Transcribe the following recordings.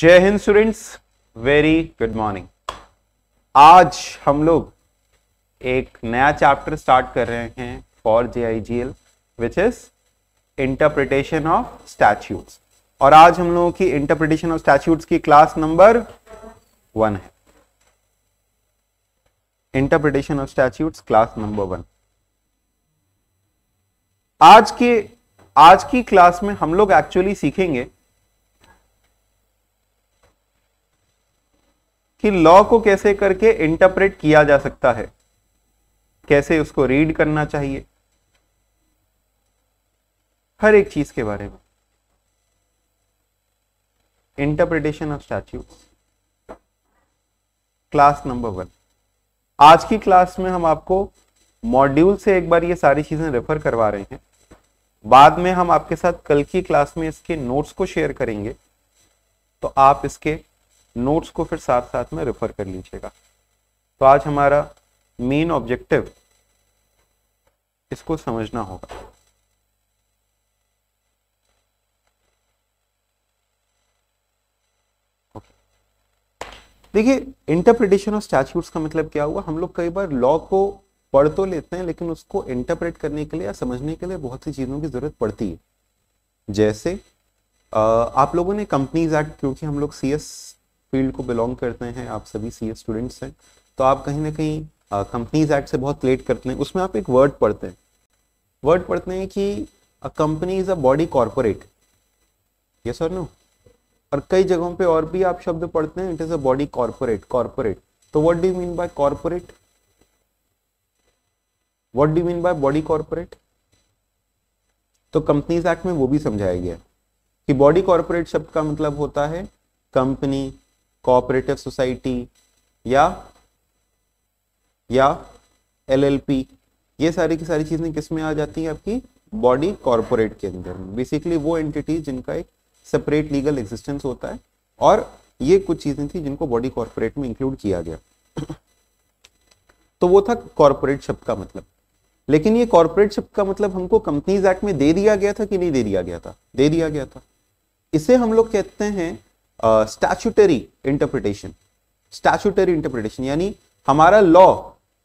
जय Hind students very good morning आज हम लोग एक नया चैप्टर स्टार्ट कर रहे हैं for J I G L which is interpretation of statutes और आज हम लोगों की इंटरप्रिटेशन ऑफ स्टैच्यूट्स की क्लास नंबर वन है interpretation of statutes class number one आज के आज की क्लास में हम लोग एक्चुअली सीखेंगे कि लॉ को कैसे करके इंटरप्रेट किया जा सकता है कैसे उसको रीड करना चाहिए हर एक चीज के बारे में interpretation of statute class number one आज की क्लास में हम आपको मॉड्यूल से एक बार ये सारी चीजें रेफर करवा रहे हैं बाद में हम आपके साथ कल की क्लास में इसके नोट्स को शेयर करेंगे तो आप इसके नोट्स को फिर साथ साथ में रेफर कर लीजिएगा तो आज हमारा मेन ऑब्जेक्टिव इसको समझना होगा देखिए इंटरप्रिटेशन ऑफ स्टैच्यूट्स का मतलब क्या हुआ हम लोग कई बार लॉ को पढ़ तो लेते हैं लेकिन उसको इंटरप्रेट करने के लिए या समझने के लिए बहुत सी चीज़ों की ज़रूरत पड़ती है जैसे आप लोगों ने कंपनीज एक्ट क्योंकि हम लोग सीएस फील्ड को बिलोंग करते हैं आप सभी सी स्टूडेंट्स हैं तो आप कहीं ना कहीं कंपनीज एक्ट से बहुत लेट करते हैं उसमें आप एक वर्ड पढ़ते हैं वर्ड पढ़ते हैं कि a company is a body corporate yes और नो और कई जगहों पे और भी आप शब्द पढ़ते हैं it is a body corporate corporate तो what do mean by corporate what do mean by body corporate तो कंपनीज एक्ट में वो भी समझाया गया कि बॉडी कॉरपोरेट शब्द का मतलब होता है कंपनी कोऑपरेटिव सोसाइटी या या एलएलपी ये सारी की सारी चीज़ें किस में आ जाती हैं आपकी बॉडी कॉरपोरेट के अंदर बेसिकली वो एंटिटी जिनका एक सेपरेट लीगल एग्जिस्टेंस होता है और ये कुछ चीज़ें थी जिनको बॉडी कॉरपोरेट में इंक्लूड किया गया तो वो था कॉरपोरेट शब्द का मतलब लेकिन ये कॉरपोरेट शब्द का मतलब हमको कंपनीज एक्ट में दे दिया गया था कि नहीं दे दिया गया था दे दिया गया था इसे हम लोग कहते हैं स्टैचूटरी इंटरप्रिटेशन स्टैचुटरी इंटरप्रिटेशन यानी हमारा लॉ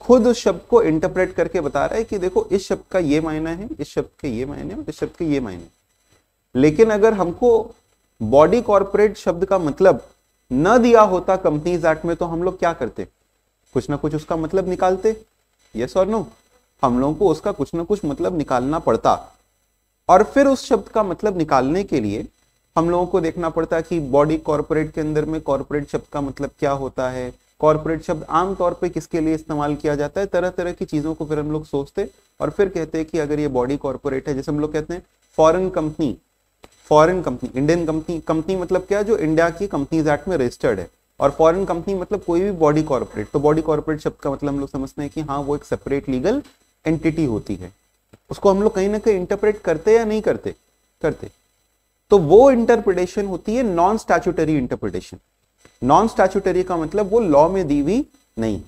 खुद उस शब्द को इंटरप्रेट करके बता रहा है कि देखो इस शब्द का ये मायना है इस शब्द के ये मायने और इस शब्द के ये मायने लेकिन अगर हमको बॉडी कॉर्पोरेट शब्द का मतलब न दिया होता कंपनीज एक्ट में तो हम लोग क्या करते कुछ ना कुछ उसका मतलब निकालते यस और नो हम लोगों को उसका कुछ ना कुछ मतलब निकालना पड़ता और फिर उस शब्द का मतलब निकालने के लिए हम लोगों को देखना पड़ता है कि बॉडी कॉरपोरेट के अंदर में कॉरपोरेट शब्द का मतलब क्या होता है कॉरपोरेट शब्द आमतौर पे किसके लिए इस्तेमाल किया जाता है तरह तरह की चीज़ों को फिर हम लोग सोचते और फिर कहते हैं कि अगर ये बॉडी कॉरपोरेट है जैसे हम लोग कहते हैं foreign company foreign company Indian company company मतलब क्या जो इंडिया की कंपनीज एक्ट में रजिस्टर्ड है और फॉरेन कंपनी मतलब कोई भी बॉडी कॉरपोरेट तो बॉडी कॉरपोरेट शब्द का मतलब हम लोग समझते हैं कि हाँ वो एक सेपरेट लीगल एंटिटी होती है उसको हम लोग कहीं ना कहीं इंटरप्रेट करते या नहीं करते करते तो वो इंटरप्रिटेशन होती है non statutory interpretation non statutory का मतलब वो लॉ में दी हुई नहीं है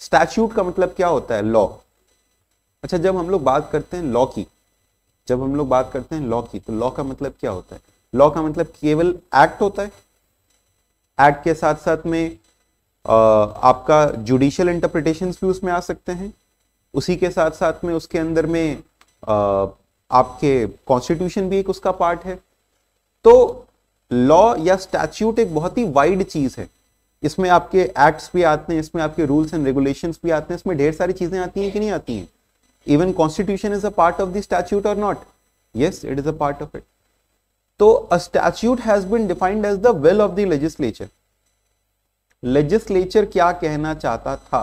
स्टैच्यूट का मतलब क्या होता है लॉ अच्छा जब हम लोग बात करते हैं लॉ की जब हम लोग बात करते हैं लॉ की तो लॉ का मतलब क्या होता है लॉ का मतलब केवल एक्ट होता है एक्ट के साथ साथ में आ, आपका जुडिशियल इंटरप्रिटेशन भी उसमें आ सकते हैं उसी के साथ साथ में उसके अंदर में आ, आपके कॉन्स्टिट्यूशन भी एक उसका पार्ट है तो लॉ या स्टैच्यूट एक बहुत ही वाइड चीज है इसमें आपके एक्ट्स भी आते हैं इसमें आपके रूल्स एंड रेगुलेशंस भी आते हैं इसमें ढेर सारी चीजें आती हैं कि नहीं आती हैं even constitution is a part of the statute और not yes it is a part of it तो a statute has been defined as the will of the legislature legislature क्या कहना चाहता था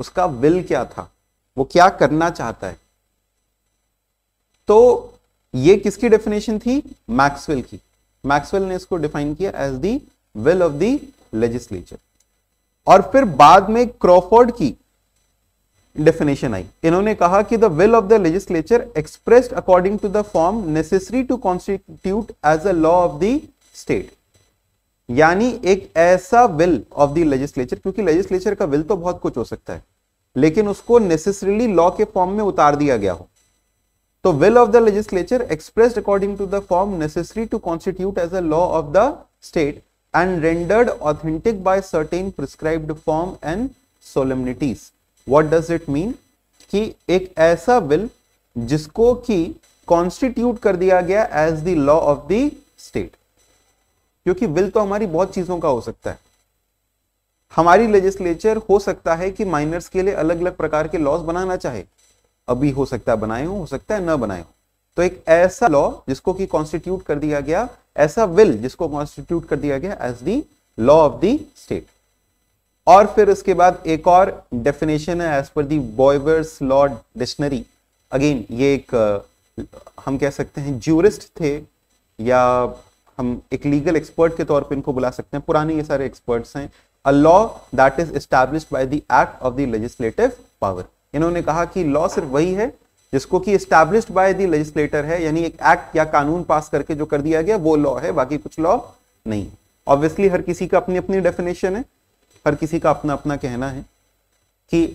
उसका विल क्या था वो क्या करना चाहता है तो ये किसकी डेफिनेशन थी मैक्सवेल की मैक्सवेल ने इसको डिफाइन किया as the will of the legislature और फिर बाद में क्रॉफर्ड की डेफिनेशन आई इन्होंने कहा कि the will of the legislature expressed according to the form necessary to constitute as a law of the state यानी एक ऐसा विल ऑफ द लेजिस्लेचर क्योंकि लेजिस्लेचर का विल तो बहुत कुछ हो सकता है लेकिन उसको नेसेसरीली लॉ के फॉर्म में उतार दिया गया हो तो will of the legislature express according to the form necessary to constitute as a law of the state and rendered authentic by certain prescribed form and solemnities what does it mean कि एक ऐसा will जिसको कि constitute कर दिया गया as the law of the state क्योंकि will तो हमारी बहुत चीजों का हो सकता है हमारी लेजिस्लेचर हो सकता है कि माइनर्स के लिए अलग अलग प्रकार के लॉज बनाना चाहे अभी हो सकता है बनाए हो हो सकता है ना बनाए हो तो एक ऐसा लॉ जिसको कि कॉन्स्टिट्यूट कर दिया गया ऐसा विल जिसको कॉन्स्टिट्यूट कर दिया गया as the law of the state और फिर उसके बाद एक और डेफिनेशन है as per the Bouvier's law dictionary again ये एक हम कह सकते हैं ज्यूरिस्ट थे या हम एक लीगल एक्सपर्ट के तौर पे इनको बुला सकते हैं पुराने ये सारे एक्सपर्ट्स हैं a law that is established by the act of the legislative power इन्होंने कहा कि लॉ सिर्फ वही है जिसको कि इस्टेब्लिश्ड बाय द लेजिस्लेटर है यानी एक एक्ट या कानून पास करके जो कर दिया गया वो लॉ है बाकी कुछ लॉ नहीं ऑब्वियसली हर किसी का अपनी अपनी डेफिनेशन है हर किसी का अपना अपना कहना है कि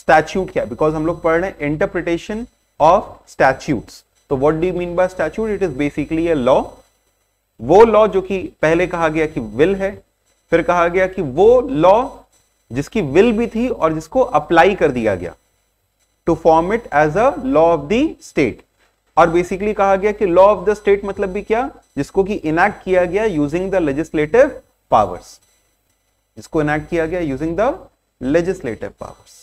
स्टैच्यूट क्या बिकॉज हम लोग पढ़ रहे हैं इंटरप्रिटेशन ऑफ स्टैच्यूट तो what do mean by statute it is basically a law वो लॉ जो कि पहले कहा गया कि विल है फिर कहा गया कि वो लॉ जिसकी विल भी थी और जिसको अप्लाई कर दिया गया to form it as a law of the state और बेसिकली कहा गया कि लॉ ऑफ द स्टेट मतलब भी क्या जिसको कि इनैक्ट किया गया यूजिंग द लेजिस्लेटिव पावर्स इसको इनैक्ट किया गया यूजिंग द लेजिस्लेटिव पावर्स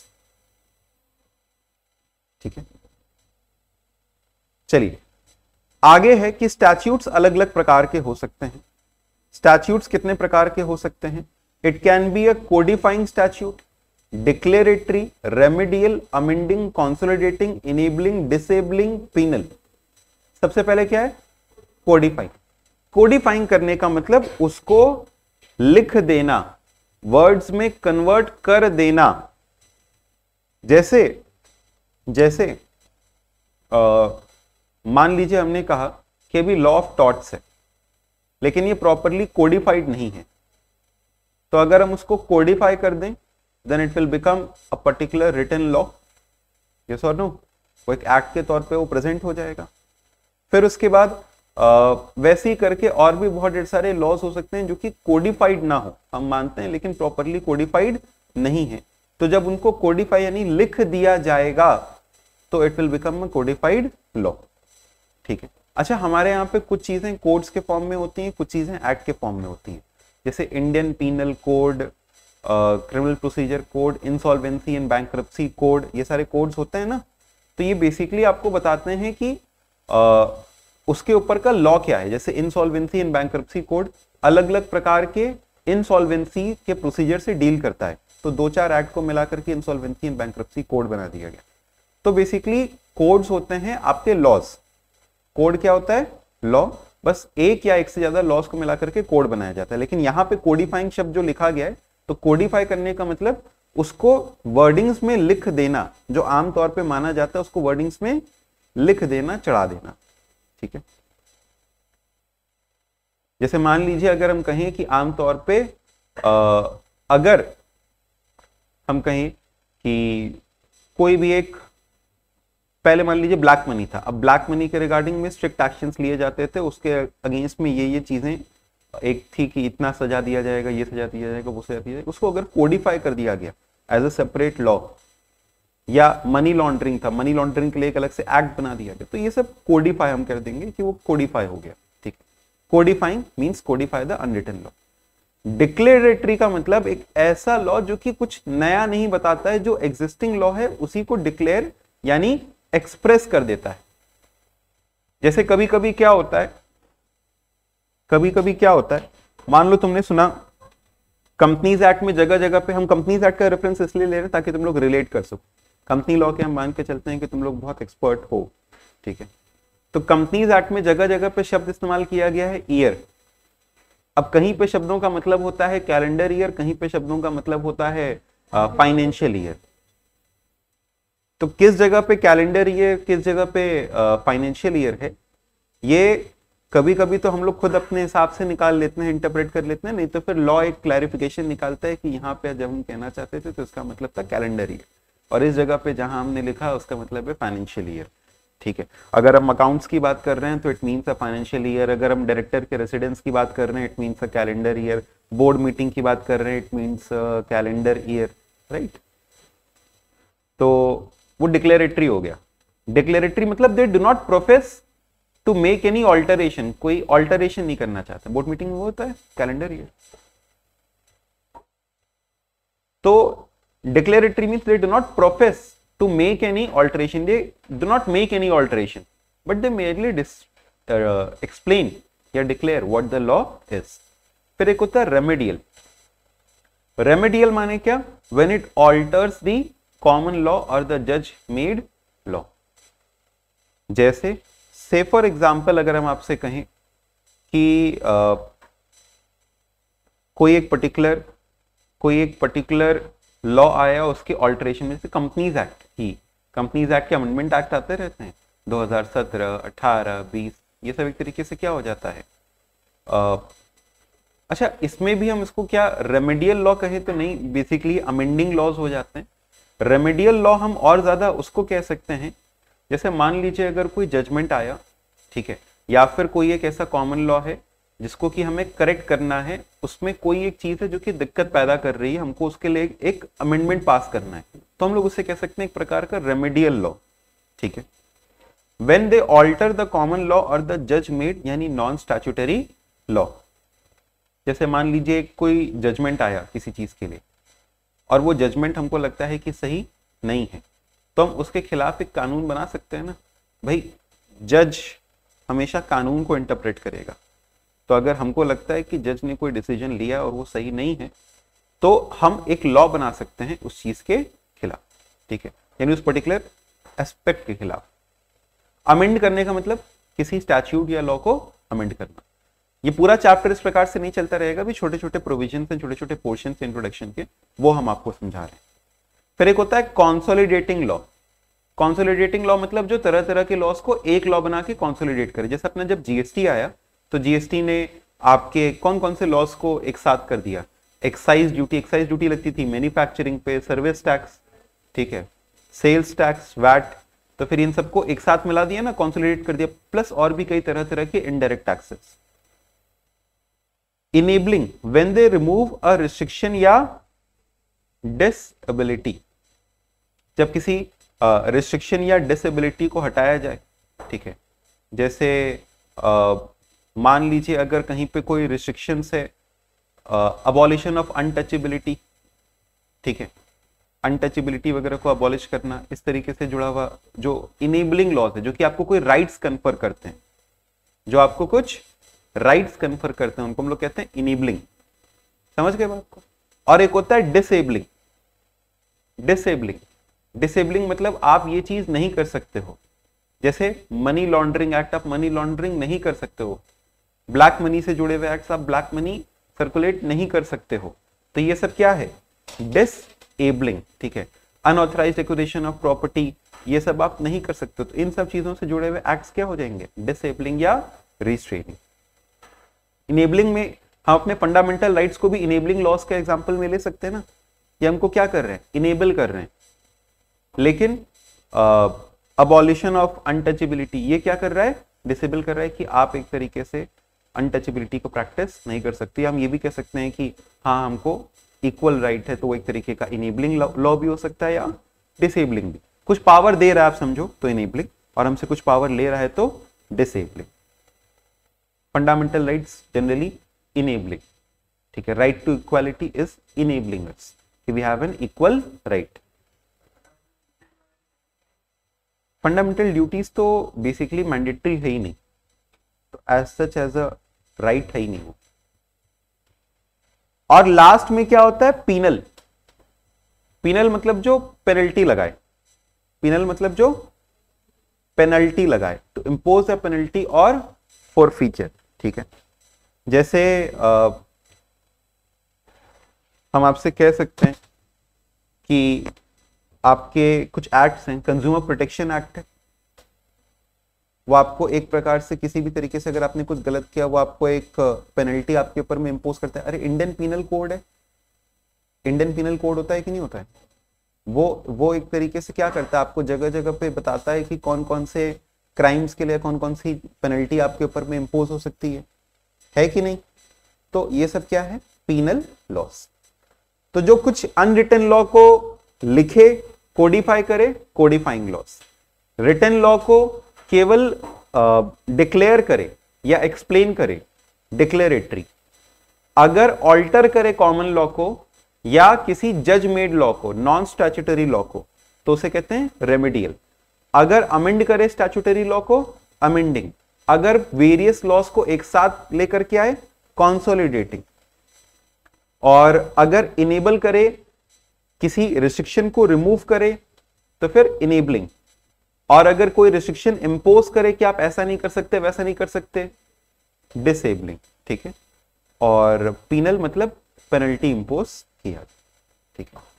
ठीक है चलिए आगे है कि स्टैच्यूट्स अलग अलग प्रकार के हो सकते हैं स्टैच्यूट्स कितने प्रकार के हो सकते हैं it can be a codifying statute declaratory remedial amending consolidating enabling disabling penal सबसे पहले क्या है कोडिफाइंग कोडिफाइंग करने का मतलब उसको लिख देना वर्ड्स में कन्वर्ट कर देना जैसे जैसे आ, मान लीजिए हमने कहा कि अभी लॉ ऑफ टॉट्स है लेकिन ये प्रॉपरली कोडिफाइड नहीं है तो अगर हम उसको कोडिफाई कर दें then it will become a particular written law yes और नो वो एक एक्ट के तौर पे वो प्रेजेंट हो जाएगा फिर उसके बाद आ, वैसे ही करके और भी बहुत ढेर सारे लॉज हो सकते हैं जो कि कोडिफाइड ना हो हम मानते हैं लेकिन प्रॉपरली कोडिफाइड नहीं है तो जब उनको कोडिफाई यानी लिख दिया जाएगा तो it will become codified law ठीक है अच्छा हमारे यहाँ पे कुछ चीजें कोड्स के फॉर्म में होती हैं कुछ चीजें एक्ट के फॉर्म में होती हैं जैसे Indian penal code criminal procedure code insolvency and bankruptcy code ये सारे कोड्स होते हैं ना तो ये बेसिकली आपको बताते हैं कि uh, उसके ऊपर का लॉ क्या है जैसे इंसॉल्वेंसी एंड बैंक कोड अलग अलग प्रकार के इंसॉल्वेंसी के प्रोसीजर से डील करता है तो दो चार एक्ट को मिलाकर के इंसॉल्वेंसी एंड बैंक्रप्सी कोड बना दिया गया तो बेसिकली कोड्स होते हैं आपके लॉस कोड क्या होता है लॉ बस एक या एक से ज्यादा लॉस को मिलाकर के कोड बनाया जाता है लेकिन यहां पे कोडिफाइंग शब्द जो लिखा गया है तो कोडिफाई करने का मतलब उसको वर्डिंग्स में लिख देना जो आमतौर पे माना जाता है उसको वर्डिंग्स में लिख देना चढ़ा देना ठीक है जैसे मान लीजिए अगर हम कहें कि आमतौर पे आ, अगर हम कहें कि कोई भी एक पहले मान लीजिए ब्लैक मनी था अब ब्लैक मनी के रिगार्डिंग में स्ट्रिक्ट एक्शंस लिए जाते थे उसके अगेंस्ट में ये ये चीजें एक थी कि इतना सजा दिया जाएगा ये सजा दिया जाएगा वो सजा दिया जाएगा उसको अगर कोडिफाई कर दिया गया एज अ सेपरेट लॉ या मनी लॉन्ड्रिंग था मनी लॉन्ड्रिंग के लिए एक अलग से एक्ट बना दिया गया तो ये सब कोडिफाई हम कर देंगे कि वो कोडिफाई हो गया ठीक codifying means codify the unwritten law declaratory का मतलब एक ऐसा लॉ जो कि कुछ नया नहीं बताता है जो एग्जिस्टिंग लॉ है उसी को डिक्लेयर यानी एक्सप्रेस कर देता है जैसे कभी कभी क्या होता है कभी कभी क्या होता है मान लो तुमने सुना कंपनीज एक्ट में जगह जगह पे हम कंपनीज एक्ट का रेफरेंस इसलिए ले रहे हैं ताकि तुम लोग रिलेट कर सको कंपनी लॉ के हम मान के चलते हैं कि तुम लोग बहुत एक्सपर्ट हो ठीक है तो कंपनीज एक्ट में जगह जगह पे शब्द इस्तेमाल किया गया है ईयर अब कहीं पे शब्दों का मतलब होता है कैलेंडर ईयर कहीं पे शब्दों का मतलब होता है फाइनेंशियल ईयर तो किस जगह पे कैलेंडर ईयर किस जगह पे फाइनेंशियल ईयर है ये कभी कभी तो हम लोग खुद अपने हिसाब से निकाल लेते हैं इंटरप्रेट कर लेते हैं नहीं तो फिर लॉ एक क्लैरिफिकेशन निकालता है कि यहाँ पे जब हम कहना चाहते थे तो उसका मतलब था कैलेंडर ईयर और इस जगह पे जहां हमने लिखा उसका मतलब है फाइनेंशियल ईयर ठीक है अगर हम अकाउंट्स की बात कर रहे हैं तो it means a financial year अगर हम डायरेक्टर के रेसिडेंस की बात कर रहे हैं it means a calendar year board meeting की बात कर रहे हैं it means calendar year right तो वो डिक्लेरेटरी हो गया डिक्लेरेटरी मतलब they do not profess to make any alteration कोई ऑल्टरेशन नहीं करना चाहते बोर्ड मीटिंग वो होता है कैलेंडर ईयर तो declaratory mean they do not profess to make any alteration they do not make any alteration but they merely explain या declare what the law is फिर एक होता है रेमेडियल रेमेडियल माने क्या when it alters the common law और the जज made law जैसे से फॉर एग्जाम्पल अगर हम आपसे कहें कि आ, कोई एक पर्टिकुलर कोई एक पर्टिकुलर लॉ आया उसके ऑल्ट्रेशन में जैसे कंपनीज एक्ट ही कंपनीज एक्ट के अमेंडमेंट एक्ट आते रहते हैं 2017, 18, 20 ये सब एक तरीके से क्या हो जाता है आ, अच्छा इसमें भी हम इसको क्या रेमेडियल लॉ कहें तो नहीं बेसिकली अमेंडिंग लॉज हो जाते हैं रेमेडियल लॉ हम और ज़्यादा उसको कह सकते हैं जैसे मान लीजिए अगर कोई जजमेंट आया ठीक है या फिर कोई एक ऐसा कॉमन लॉ है जिसको कि हमें करेक्ट करना है उसमें कोई एक चीज़ है जो कि दिक्कत पैदा कर रही है हमको उसके लिए एक अमेंडमेंट पास करना है तो हम लोग उसे कह सकते हैं एक प्रकार का रेमेडियल लॉ ठीक है when they alter the common law और द जज मेड यानी नॉन स्टैचुटरी लॉ जैसे मान लीजिए कोई जजमेंट आया किसी चीज़ के लिए और वो जजमेंट हमको लगता है कि सही नहीं है तो हम उसके खिलाफ एक कानून बना सकते हैं ना भाई जज हमेशा कानून को इंटरप्रेट करेगा तो अगर हमको लगता है कि जज ने कोई डिसीजन लिया और वो सही नहीं है तो हम एक लॉ बना सकते हैं उस चीज के खिलाफ ठीक है यानी उस पर्टिकुलर एस्पेक्ट के खिलाफ अमेंड करने का मतलब किसी स्टैच्यूट या लॉ को अमेंड करना ये पूरा चैप्टर इस प्रकार से नहीं चलता रहेगा भी छोटे छोटे प्रोविजन से छोटे छोटे पोर्शन इंट्रोडक्शन के वो हम आपको समझा रहे हैं फिर एक होता है कॉन्सोलिडेटिंग लॉ कॉन्सोलिडेटिंग लॉ मतलब जो तरह तरह के लॉस को एक लॉ बना के कॉन्सोलिडेट करे जैसे अपना जब जीएसटी आया तो जीएसटी ने आपके कौन कौन से लॉस को एक साथ कर दिया एक्साइज ड्यूटी एक्साइज ड्यूटी लगती थी मैन्युफैक्चरिंग पे सर्विस टैक्स ठीक है सेल्स टैक्स वैट तो फिर इन सबको एक साथ मिला दिया ना कॉन्सोलिडेट कर दिया प्लस और भी कई तरह तरह के indirect taxes enabling when they remove a restriction या डिसबिलिटी जब किसी रिस्ट्रिक्शन या डिसेबिलिटी को हटाया जाए ठीक है जैसे आ, मान लीजिए अगर कहीं पे कोई रिस्ट्रिक्शंस है अबॉलिशन ऑफ अनटचेबिलिटी ठीक है अनटचेबिलिटी वगैरह को अबॉलिश करना इस तरीके से जुड़ा हुआ जो इनेबलिंग लॉज है जो कि आपको कोई राइट्स कन्फर करते हैं जो आपको कुछ राइट्स कन्फर करते हैं उनको हम लोग कहते हैं इनेबलिंग समझ गए आपको और एक होता है डिसेबलिंग डिसेबलिंग डिसेबलिंग मतलब आप ये चीज नहीं कर सकते हो जैसे मनी लॉन्ड्रिंग एक्ट आप मनी लॉन्ड्रिंग नहीं कर सकते हो ब्लैक मनी से जुड़े हुए एक्ट आप ब्लैक मनी सर्कुलेट नहीं कर सकते हो तो ये सब क्या है डिसेबलिंग ठीक है अनऑथराइज डेकोरेशन ऑफ प्रॉपर्टी ये सब आप नहीं कर सकते तो इन सब चीजों से जुड़े हुए एक्ट क्या हो जाएंगे डिसेबलिंग या रिस्ट्रेनिंग इनेबलिंग में हम अपने फंडामेंटल राइट्स को भी इनेबलिंग लॉस का एग्जाम्पल में ले सकते हैं ना ये हमको क्या कर रहे हैं इनेबल कर रहे हैं लेकिन अबॉलिशन ऑफ अनटचेबिलिटी ये क्या कर रहा है डिसेबल कर रहा है कि आप एक तरीके से अनटचेबिलिटी को प्रैक्टिस नहीं कर सकते हम ये भी कह सकते हैं कि हाँ हमको इक्वल राइट right है तो वो एक तरीके का इनेबलिंग लॉ भी हो सकता है या डिसेबलिंग भी कुछ पावर दे रहा है आप समझो तो इनेबलिंग और हमसे कुछ पावर ले रहा है तो disabling fundamental rights generally enabling ठीक है right to equality is enabling we have an equal right fundamental duties तो बेसिकली मैंडेटरी है ही नहीं तो as such as a right है ही नहीं वो और लास्ट में क्या होता है पीनल पीनल मतलब जो पेनल्टी लगाए पीनल मतलब जो पेनल्टी लगाए टू इम्पोज अ पेनल्टी और फॉर फीचर ठीक है जैसे आ, हम आपसे कह सकते हैं कि आपके कुछ एक्ट्स हैं कंज्यूमर प्रोटेक्शन एक्ट है वो आपको एक प्रकार से किसी भी तरीके से अगर आपने कुछ गलत किया वो आपको एक पेनल्टी आपके ऊपर में इम्पोज करता है अरे इंडियन पिनल कोड है इंडियन पिनल कोड होता है कि नहीं होता है वो वो एक तरीके से क्या करता है आपको जगह जगह पे बताता है कि कौन कौन से क्राइम्स के लिए कौन कौन सी पेनल्टी आपके ऊपर में इम्पोज हो सकती है है कि नहीं तो ये सब क्या है पीनल लॉस तो जो कुछ अनरिटन लॉ को लिखे कोडिफाई करे कोडिफाइंग लॉस रिटर्न लॉ को केवल डिक्लेयर करे या एक्सप्लेन करे डिक्लेरेटरी अगर ऑल्टर करे कॉमन लॉ को या किसी जज मेड लॉ को नॉन स्टैचुटरी लॉ को तो उसे कहते हैं रेमेडियल अगर अमेंड करे स्टैचुटरी लॉ को अमेंडिंग अगर वेरियस लॉस को एक साथ लेकर के आए कॉन्सोलिडेटिंग और अगर इनेबल करे किसी रिस्ट्रिक्शन को रिमूव करे तो फिर इनेबलिंग और अगर कोई रिस्ट्रिक्शन इंपोज करे कि आप ऐसा नहीं कर सकते वैसा नहीं कर सकते डिसेबलिंग ठीक है और पीनल मतलब पेनल्टी इंपोज किया ठीक है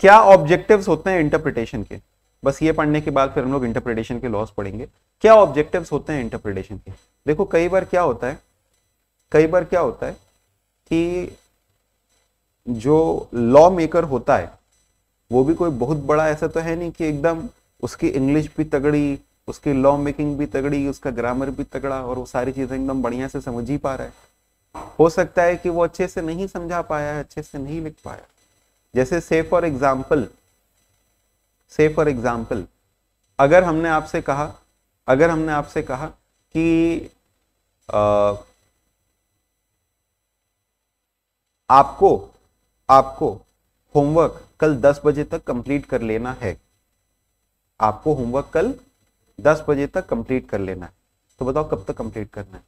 क्या ऑब्जेक्टिव्स होते हैं इंटरप्रिटेशन के बस ये पढ़ने के बाद फिर हम लोग इंटरप्रिटेशन के लॉस पढ़ेंगे क्या ऑब्जेक्टिव्स होते हैं इंटरप्रिटेशन के देखो कई बार क्या होता है कई बार क्या होता है कि जो लॉ मेकर होता है वो भी कोई बहुत बड़ा ऐसा तो है नहीं कि एकदम उसकी इंग्लिश भी तगड़ी उसकी लॉ मेकिंग भी तगड़ी उसका ग्रामर भी तगड़ा और वो सारी चीज़ें एकदम बढ़िया से समझ ही पा रहा है हो सकता है कि वो अच्छे से नहीं समझा पाया अच्छे से नहीं लिख पाया जैसे say for example say for example अगर हमने आपसे कहा अगर हमने आपसे कहा कि आ, आपको आपको होमवर्क कल 10 बजे तक कंप्लीट कर लेना है आपको होमवर्क कल 10 बजे तक कंप्लीट कर लेना है तो बताओ कब तक कंप्लीट करना है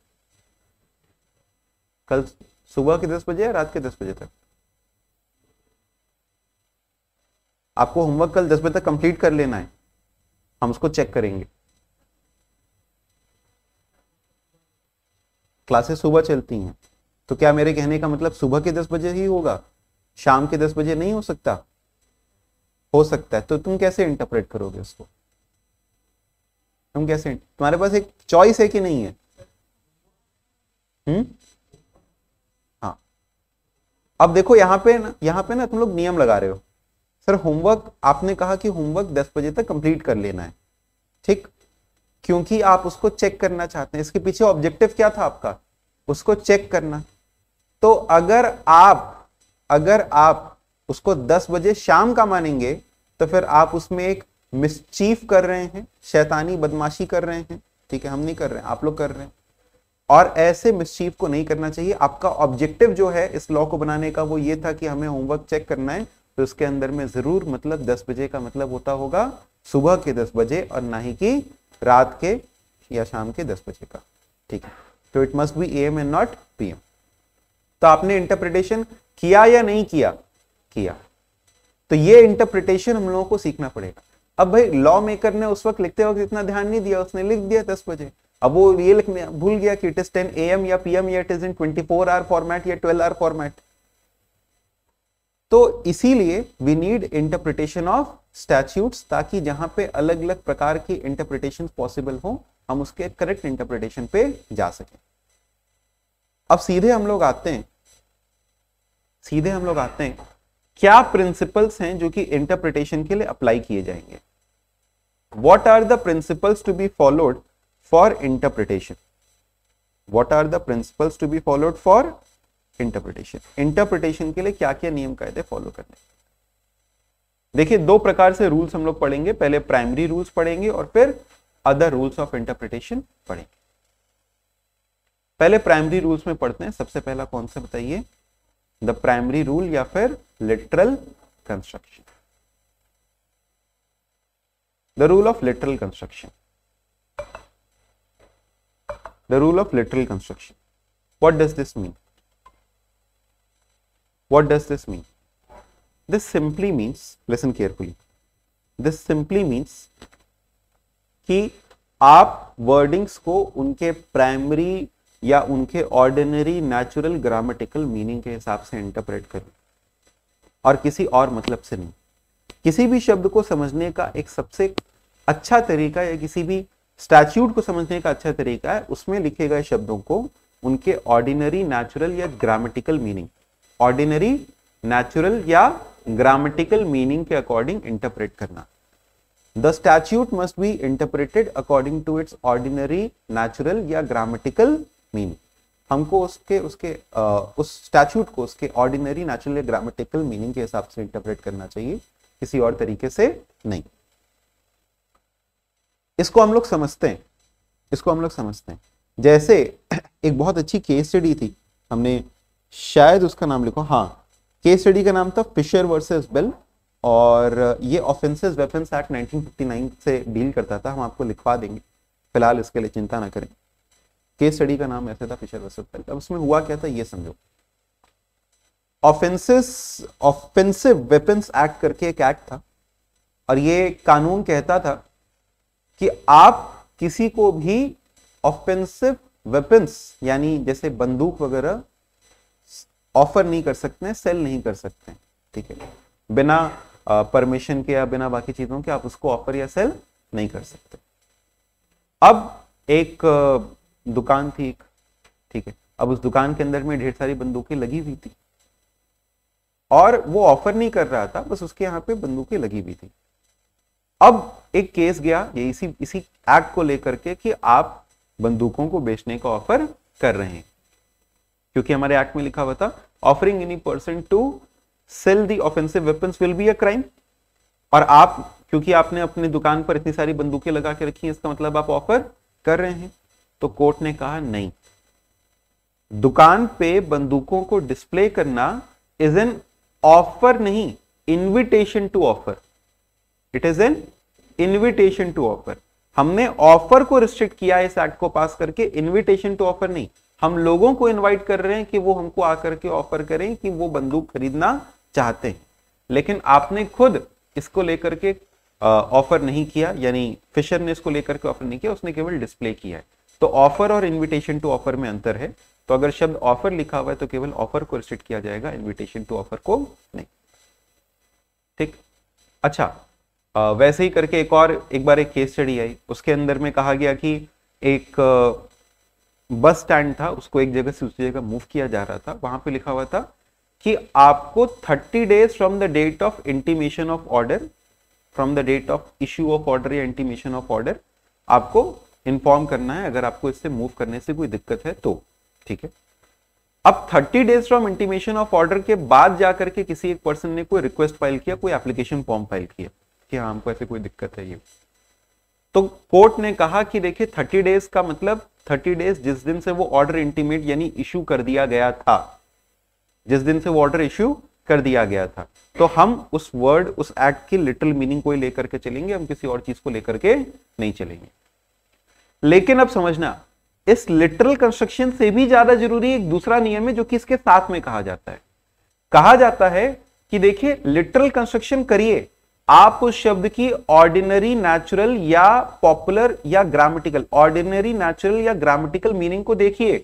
कल सुबह के 10 बजे या रात के 10 बजे तक आपको होमवर्क कल दस बजे तक कंप्लीट कर लेना है हम उसको चेक करेंगे क्लासेस सुबह चलती हैं तो क्या मेरे कहने का मतलब सुबह के दस बजे ही होगा शाम के दस बजे नहीं हो सकता हो सकता है तो तुम कैसे इंटरप्रेट करोगे उसको तुम कैसे तुम्हारे पास एक चॉइस है कि नहीं है हम्म हाँ अब देखो यहां पे ना यहां पे ना तुम लोग नियम लगा रहे हो सर होमवर्क आपने कहा कि होमवर्क 10 बजे तक कंप्लीट कर लेना है ठीक क्योंकि आप उसको चेक करना चाहते हैं इसके पीछे ऑब्जेक्टिव क्या था आपका उसको चेक करना तो अगर आप अगर आप उसको 10 बजे शाम का मानेंगे तो फिर आप उसमें एक मिसचीफ कर रहे हैं शैतानी बदमाशी कर रहे हैं ठीक है हम नहीं कर रहे हैं आप लोग कर रहे हैं और ऐसे मिसचीफ को नहीं करना चाहिए आपका ऑब्जेक्टिव जो है इस लॉ को बनाने का वो ये था कि हमें होमवर्क चेक करना है तो इसके अंदर में ज़रूर मतलब दस बजे का मतलब होता होगा सुबह के दस बजे और ना ही कि रात के या शाम के दस बजे का ठीक है तो it must be A M and not P M तो आपने इंटरप्रिटेशन किया या नहीं किया किया तो ये इंटरप्रिटेशन हम लोगों को सीखना पड़ेगा अब भाई लॉ मेकर ने उस वक्त लिखते वक्त इतना ध्यान नहीं दिया उसने लिख दिया दस बजे अब वो ये लिखने भूल गया कि it is ten A M या पी एम या it is in twenty four hour format या ट्वेल्व आर फॉर्मेट तो इसीलिए we need interpretation of statutes ताकि जहां पे अलग अलग प्रकार की इंटरप्रिटेशन पॉसिबल हो हम उसके करेक्ट इंटरप्रिटेशन पे जा सके अब सीधे हम लोग आते हैं सीधे हम लोग आते हैं क्या प्रिंसिपल्स हैं जो कि इंटरप्रिटेशन के लिए अप्लाई किए जाएंगे what are the principles to be followed for interpretation what are the principles to be followed for interpretation interpretation के लिए क्या क्या नियम कायदे फॉलो करने देखिए दो प्रकार से रूल्स हम लोग पढ़ेंगे पहले प्राइमरी रूल्स पढ़ेंगे और फिर अदर रूल्स ऑफ इंटरप्रिटेशन पढ़ेंगे पहले प्राइमरी रूल्स में पढ़ते हैं सबसे पहला कौन सा बताइए द प्राइमरी रूल या फिर literal construction the rule of literal construction the rule of literal construction what does this mean What does this mean? This simply means, listen carefully, this simply means कि आप wordings को उनके primary या उनके ordinary natural grammatical meaning के हिसाब से interpret करें और किसी और मतलब से नहीं किसी भी शब्द को समझने का एक सबसे अच्छा तरीका या किसी भी स्टैच्यूट को समझने का अच्छा तरीका है उसमें लिखे गए शब्दों को उनके ऑर्डिनरी नेचुरल या ग्रामेटिकल मीनिंग ऑर्डिनरी नेचुरल या ग्रामेटिकल मीनिंग के अकॉर्डिंग इंटरप्रेट करना the statute must be interpreted according to its ordinary natural या ग्रामेटिकल मीनिंग हमको उसके उसके आ, उस स्टैच्यूट को उसके ऑर्डिनरी नेचुरल या ग्रामेटिकल मीनिंग के हिसाब से इंटरप्रेट करना चाहिए किसी और तरीके से नहीं इसको हम लोग समझते हैं इसको हम लोग समझते हैं जैसे एक बहुत अच्छी केस स्टडी थी हमने शायद उसका नाम लिखो हाँ केस स्टडी का नाम था फिशर वर्सेस बिल और ये ऑफेंसेस वेपन्स एक्ट 1959 से डील करता था हम आपको लिखवा देंगे फिलहाल इसके लिए चिंता ना करें केस स्टडी का नाम ऐसे था फिशर वर्सेस बिल अब उसमें हुआ क्या था ये समझो ऑफेंसेस ऑफेंसिव वेपन्स एक्ट करके एक एक्ट था और ये कानून कहता था कि आप किसी को भी ऑफेंसिव वेपन्स यानी जैसे बंदूक वगैरह ऑफर नहीं कर सकते सेल नहीं कर सकते ठीक है बिना परमिशन के या बिना बाकी चीजों के आप उसको ऑफर या सेल नहीं कर सकते अब एक दुकान थी एक ठीक है अब उस दुकान के अंदर में ढेर सारी बंदूकें लगी हुई थी और वो ऑफर नहीं कर रहा था बस उसके यहां पे बंदूकें लगी हुई थी अब एक केस गया ये इसी इसी एक्ट को लेकर के कि आप बंदूकों को बेचने का ऑफर कर रहे हैं क्योंकि हमारे एक्ट में लिखा हुआ था offering any person to sell the offensive weapons will be a crime और आप क्योंकि आपने अपनी दुकान पर इतनी सारी बंदूकें लगा के रखी हैं इसका मतलब आप ऑफर कर रहे हैं तो कोर्ट ने कहा नहीं दुकान पे बंदूकों को डिस्प्ले करना इज एन ऑफर नहीं invitation to offer it is an invitation to offer हमने ऑफर को रिस्ट्रिक्ट किया इस एक्ट को पास करके इनविटेशन टू ऑफर नहीं हम लोगों को इनवाइट कर रहे हैं कि वो हमको आकर के ऑफर करें कि वो बंदूक खरीदना चाहते हैं लेकिन आपने खुद इसको लेकर के ऑफर नहीं किया यानी फिशर ने इसको लेकर के ऑफर नहीं किया उसने केवल डिस्प्ले किया है तो ऑफर और इनविटेशन टू ऑफर में अंतर है तो अगर शब्द ऑफर लिखा हुआ है तो केवल ऑफर को रिस्ट्रिक्ट किया जाएगा इनविटेशन टू ऑफर को नहीं ठीक अच्छा आ, वैसे ही करके एक और एक बार एक केस स्टडी आई उसके अंदर में कहा गया कि एक बस स्टैंड था उसको एक जगह से दूसरी जगह मूव किया जा रहा था वहां पे लिखा हुआ था कि आपको 30 days from the date of intimation of order from the date of issue of order या इंटीमेशन ऑफ ऑर्डर आपको इन्फॉर्म करना है अगर आपको इससे मूव करने से कोई दिक्कत है तो ठीक है अब 30 days from intimation of order के बाद जाकर के किसी एक पर्सन ने कोई रिक्वेस्ट फाइल किया कोई एप्लीकेशन फॉर्म फाइल किया कि हाँ हमको ऐसे कोई दिक्कत है ये तो कोर्ट ने कहा कि देखिए थर्टी डेज का मतलब थर्टी डेज जिस दिन से वो ऑर्डर इंटीमेट यानी इश्यू कर दिया गया था जिस दिन से वो ऑर्डर इश्यू कर दिया गया था तो हम उस वर्ड उस एक्ट की लिटिल मीनिंग को ही लेकर के चलेंगे हम किसी और चीज को लेकर के नहीं चलेंगे लेकिन अब समझना इस लिटरल कंस्ट्रक्शन से भी ज्यादा जरूरी एक दूसरा नियम है जो कि इसके साथ में कहा जाता है कहा जाता है कि देखिए लिटरल कंस्ट्रक्शन करिए आप उस शब्द की ऑर्डिनरी नेचुरल या पॉपुलर या ग्रामेटिकल ऑर्डिनरी नेचुरल या ग्रामेटिकल मीनिंग को देखिए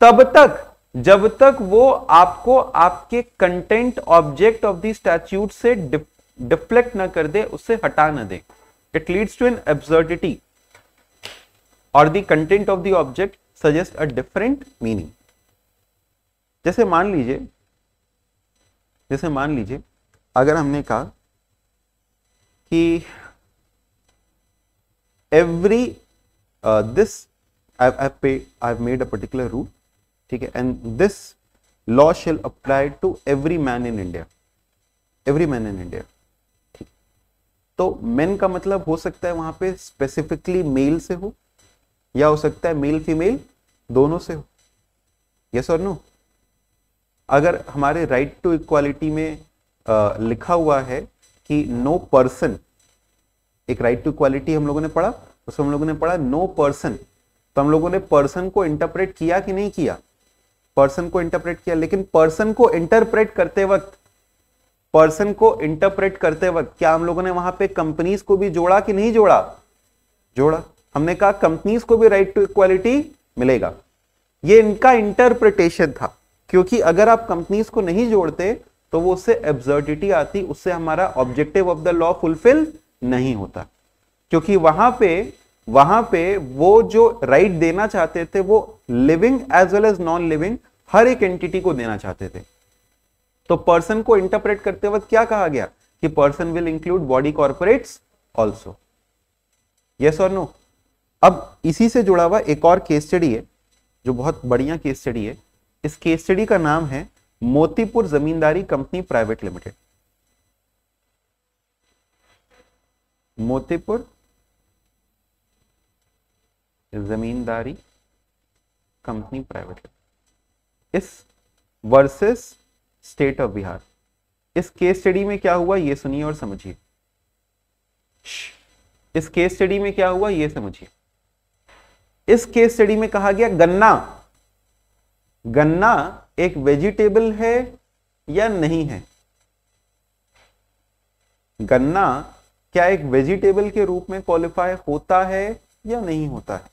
तब तक जब तक वो आपको आपके content object of the statute से डिफ्लेक्ट ना कर दे उससे हटा ना दे it leads to an absurdity और the content of the object suggest a different meaning जैसे मान लीजिए जैसे मान लीजिए अगर हमने कहा कि every this I made a particular rule ठीक है and this law shall apply to every man in India every man in India तो मेन का मतलब हो सकता है वहां पे स्पेसिफिकली मेल से हो या हो सकता है मेल फीमेल दोनों से हो यस और नो अगर हमारे राइट टू इक्वालिटी में आ, uh, लिखा हुआ है कि नो पर्सन एक राइट टू क्वालिटी हम लोगों ने पढ़ा उसमें हम लोगों ने पढ़ा नो पर्सन तो हम लोगों ने पर्सन को इंटरप्रेट किया कि नहीं किया पर्सन को इंटरप्रेट किया लेकिन पर्सन को इंटरप्रेट करते वक्त पर्सन को इंटरप्रेट करते वक्त क्या हम लोगों ने वहां पे कंपनीज को भी जोड़ा कि नहीं जोड़ा जोड़ा हमने कहा कंपनीज को भी राइट टू इक्वालिटी मिलेगा ये इनका इंटरप्रिटेशन था क्योंकि अगर आप कंपनीज को नहीं जोड़ते तो वो उससे एब्जर्डिटी आती उससे हमारा objective of the law fulfil नहीं होता क्योंकि वहां पे वहां पे वो जो राइट right देना चाहते थे वो living as well as non living हर एक एंटिटी को देना चाहते थे तो पर्सन को इंटरप्रेट करते वक्त क्या कहा गया कि person will include body corporates also yes और नो अब इसी से जुड़ा हुआ एक और केस स्टडी है जो बहुत बढ़िया केस स्टडी है इस केस स्टडी का नाम है Motipur Zamindari company private limited Motipur Zamindari company private इस वर्सेस स्टेट ऑफ बिहार इस केस स्टडी में क्या हुआ ये सुनिए और समझिए इस केस स्टडी में क्या हुआ ये समझिए इस केस स्टडी में कहा गया गन्ना गन्ना एक वेजिटेबल है या नहीं है गन्ना क्या एक वेजिटेबल के रूप में क्वालिफाई होता है या नहीं होता है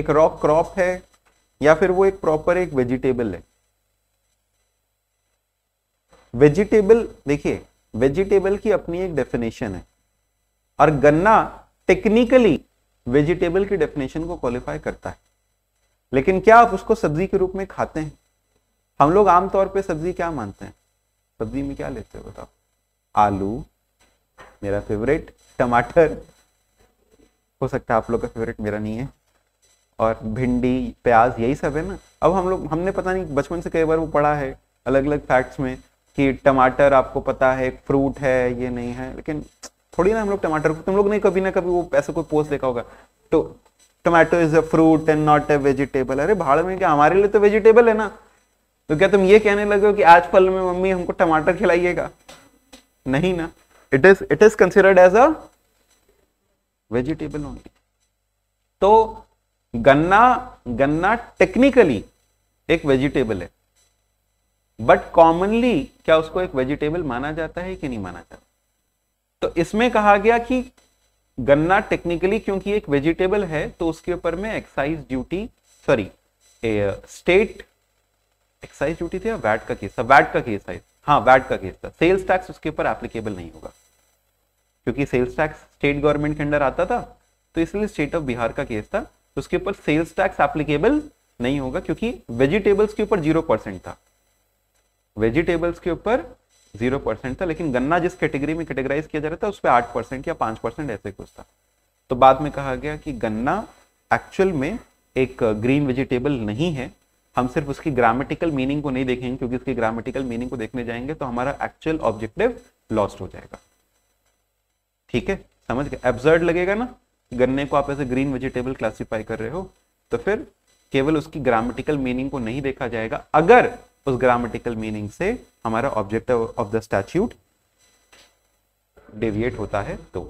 एक रॉक क्रॉप है या फिर वो एक प्रॉपर एक वेजिटेबल है वेजिटेबल देखिए वेजिटेबल की अपनी एक डेफिनेशन है और गन्ना टेक्निकली वेजिटेबल की डेफिनेशन को क्वालिफाई करता है लेकिन क्या आप उसको सब्जी के रूप में खाते हैं हम लोग आमतौर पर सब्जी क्या मानते हैं सब्जी में क्या लेते हो बताओ आलू मेरा फेवरेट टमाटर हो सकता है आप लोग का फेवरेट मेरा नहीं है और भिंडी प्याज यही सब है ना अब हम लोग हमने पता नहीं बचपन से कई बार वो पढ़ा है अलग अलग फैक्ट्स में कि टमाटर आपको पता है फ्रूट है ये नहीं है लेकिन थोड़ी ना हम लोग टमाटर को तुम लोग ने कभी ना कभी वो ऐसा कोई पोस्ट देखा होगा तो tomato is a fruit and not a vegetable अरे भाड़ में क्या हमारे लिए तो वेजिटेबल है ना तो क्या तुम ये कहने लगे हो कि आज फल में मम्मी हमको टमाटर खिलाइएगा नहीं ना it is it is considered as a vegetable only तो गन्ना गन्ना टेक्निकली एक वेजिटेबल है बट कॉमनली क्या उसको एक वेजिटेबल माना जाता है कि नहीं माना जाता तो इसमें कहा गया कि गन्ना टेक्निकली क्योंकि एक वेजिटेबल है तो उसके ऊपर में excise duty sorry state excise duty थी या वैट का केस था वैट हाँ, का केस था हाँ वैट का केस था सेल्स टैक्स उसके ऊपर एप्लीकेबल नहीं होगा क्योंकि सेल्स टैक्स स्टेट गवर्नमेंट के अंडर आता था तो इसलिए स्टेट ऑफ बिहार का केस था उसके ऊपर सेल्स टैक्स एप्लीकेबल नहीं होगा क्योंकि वेजिटेबल्स के ऊपर जीरो परसेंट था वेजिटेबल्स के ऊपर जीरो परसेंट था लेकिन गन्ना जिस कैटेगरी में कैटेगराइज किया जा रहा था उस पर आठ परसेंट या पांच परसेंट ऐसे कुछ था तो बाद में कहा गया कि गन्ना एक्चुअल में एक ग्रीन वेजिटेबल नहीं है हम सिर्फ उसकी ग्रामेटिकल मीनिंग को नहीं देखेंगे क्योंकि उसकी ग्रामेटिकल मीनिंग को देखने जाएंगे तो हमारा एक्चुअल ऑब्जेक्टिव लॉस्ट हो जाएगा ठीक है समझ गए एब्जर्ड लगेगा ना गन्ने को आप ऐसे ग्रीन वेजिटेबल क्लासीफाई कर रहे हो तो फिर केवल उसकी ग्रामेटिकल मीनिंग को नहीं देखा जाएगा अगर उस ग्रामेटिकल मीनिंग से हमारा object of the statute deviate होता है तो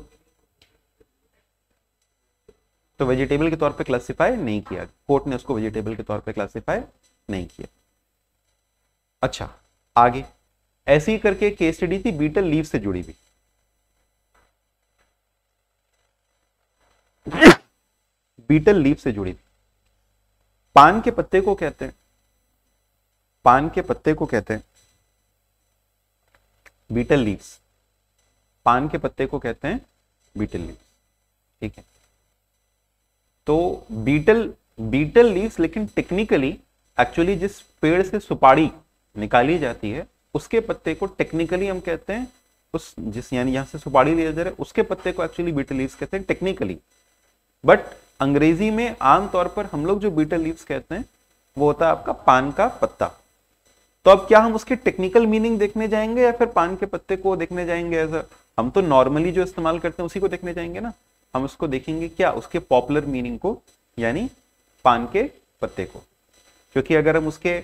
तो वेजिटेबल के तौर पे क्लासिफाई नहीं किया कोर्ट ने उसको वेजिटेबल के तौर पे क्लासिफाई नहीं किया अच्छा आगे ऐसी करके केस स्टडी थी बीटल लीव से जुड़ी भी बीटल लीव से जुड़ी भी पान के पत्ते को कहते हैं पान के पत्ते को कहते हैं बीटल लीव्स पान के पत्ते को कहते हैं बीटल लीव्स ठीक है तो बीटल बीटल लीव्स लेकिन टेक्निकली एक्चुअली जिस पेड़ से सुपारी निकाली जाती है उसके पत्ते को टेक्निकली हम कहते हैं उस जिस यानी यहां से सुपारी लिया जा रहा है उसके पत्ते को एक्चुअली बीटल लीव्स कहते हैं टेक्निकली बट अंग्रेजी में आमतौर पर हम लोग जो बीटल लीव्स कहते हैं वो होता है आपका पान का पत्ता तो अब क्या हम उसकी टेक्निकल मीनिंग देखने जाएंगे या फिर पान के पत्ते को देखने जाएंगे एज अ हम तो नॉर्मली जो इस्तेमाल करते हैं उसी को देखने जाएंगे ना हम उसको देखेंगे क्या उसके पॉपुलर मीनिंग को यानी पान के पत्ते को क्योंकि अगर हम उसके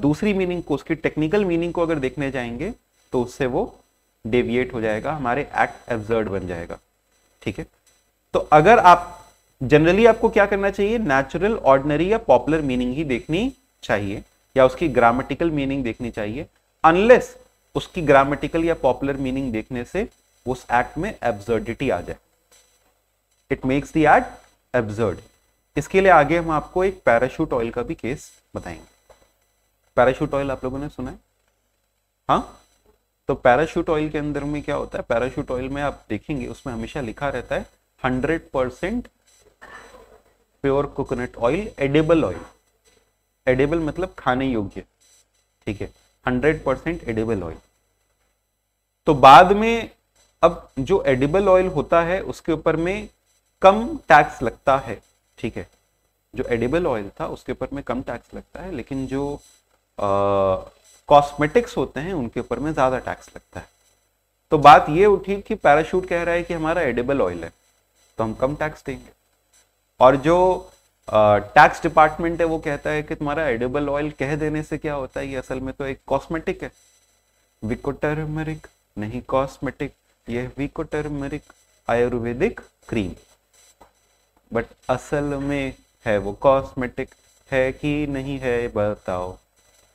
दूसरी मीनिंग को उसकी टेक्निकल मीनिंग को अगर देखने जाएंगे तो उससे वो डेविएट हो जाएगा हमारे एक्ट एब्जर्ड बन जाएगा ठीक है तो अगर आप जनरली आपको क्या करना चाहिए नेचुरल ऑर्डनरी या पॉपुलर मीनिंग ही देखनी चाहिए या उसकी ग्रामेटिकल मीनिंग देखनी चाहिए अनलेस उसकी ग्रामेटिकल या पॉपुलर मीनिंग देखने से उस एक्ट में एब्जर्डिटी आ जाए it makes the act absurd इसके लिए आगे हम आपको एक पैराशूट ऑयल का भी केस बताएंगे पैराशूट ऑयल आप लोगों ने सुना है हाँ तो पैराशूट ऑयल के अंदर में क्या होता है पैराशूट ऑयल में आप देखेंगे उसमें हमेशा लिखा रहता है hundred percent pure coconut oil edible oil edible मतलब खाने योग्य ठीक है हंड्रेड परसेंट एडेबल ऑयल तो बाद में अब जो एडिबल ऑयल होता है उसके ऊपर में कम टैक्स लगता है ठीक है जो एडिबल ऑयल था उसके ऊपर में कम टैक्स लगता है लेकिन जो कॉस्मेटिक्स होते हैं उनके ऊपर में ज़्यादा टैक्स लगता है तो बात ये उठी कि पैराशूट कह रहा है कि हमारा एडिबल ऑयल है तो हम कम टैक्स देंगे और जो टैक्स डिपार्टमेंट है वो कहता है कि तुम्हारा एडिबल ऑयल कह देने से क्या होता है ये असल में तो एक कॉस्मेटिक है विकोटर्मरिक नहीं कॉस्मेटिक ये विकोटर्मरिक आयुर्वेदिक क्रीम बट असल में है वो कॉस्मेटिक है कि नहीं है बताओ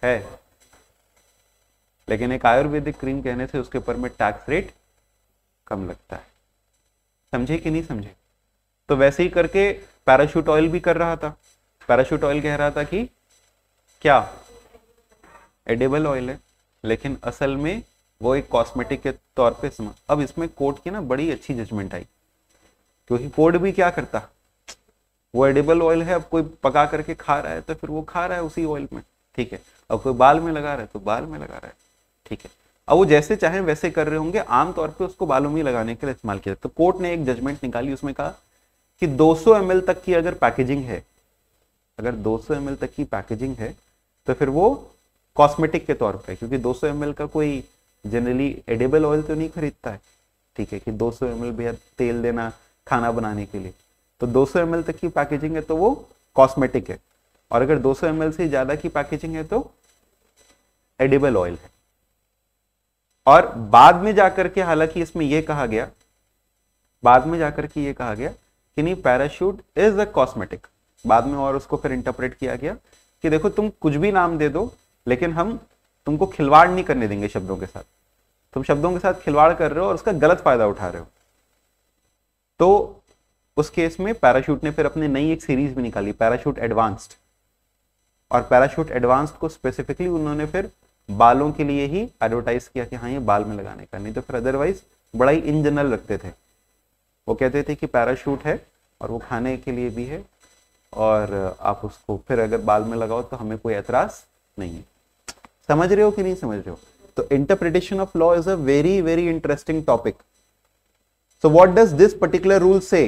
है लेकिन एक आयुर्वेदिक क्रीम कहने से उसके ऊपर में टैक्स रेट कम लगता है समझे कि नहीं समझे तो वैसे ही करके पैराशूट ऑयल भी कर रहा था पैराशूट ऑयल कह रहा था कि क्या एडेबल ऑयल है लेकिन असल में वो एक कॉस्मेटिक के तौर पे समझ अब इसमें कोर्ट की ना बड़ी अच्छी जजमेंट आई क्योंकि कोर्ट भी क्या करता वो एडेबल ऑयल है अब कोई पका करके खा रहा है तो फिर वो खा रहा है उसी ऑयल में ठीक है अब कोई बाल में लगा रहा है तो बाल में लगा रहा है ठीक है अब वो जैसे चाहे वैसे कर रहे होंगे आमतौर पर उसको बालों में लगाने के लिए इस्तेमाल किया तो कोर्ट ने एक जजमेंट निकाली उसमें कहा कि 200 सौ तक की अगर पैकेजिंग है अगर 200 सौ तक की पैकेजिंग है तो फिर वो कॉस्मेटिक के तौर पे क्योंकि 200 सौ का कोई जनरली एडेबल ऑयल तो नहीं खरीदता है ठीक है कि 200 ml भैया तेल देना खाना बनाने के लिए तो 200 सौ तक की पैकेजिंग है तो वो कॉस्मेटिक है और अगर 200 सौ से ज़्यादा की पैकेजिंग है तो एडेबल ऑयल है और बाद में जाकर के हालांकि इसमें यह कहा गया बाद में जाकर के ये कहा गया कि पैराशूट इज अ कॉस्मेटिक बाद में और उसको फिर इंटरप्रेट किया गया कि देखो तुम कुछ भी नाम दे दो लेकिन हम तुमको खिलवाड़ नहीं करने देंगे शब्दों के साथ तुम शब्दों के साथ खिलवाड़ कर रहे हो और उसका गलत फायदा उठा रहे हो तो उस केस में पैराशूट ने फिर अपनी नई एक सीरीज भी निकाली पैराशूट एडवांस्ड और पैराशूट एडवांस्ड को स्पेसिफिकली उन्होंने फिर बालों के लिए ही एडवर्टाइज किया कि हाँ ये बाल में लगाने का नहीं तो फिर अदरवाइज बड़ा ही इन जनरल रखते थे वो कहते थे कि पैराशूट है और वो खाने के लिए भी है और आप उसको फिर अगर बाल में लगाओ तो हमें कोई एतराज़ नहीं है समझ रहे हो कि नहीं समझ रहे हो तो interpretation of law is a very very interesting topic so what does this particular rule say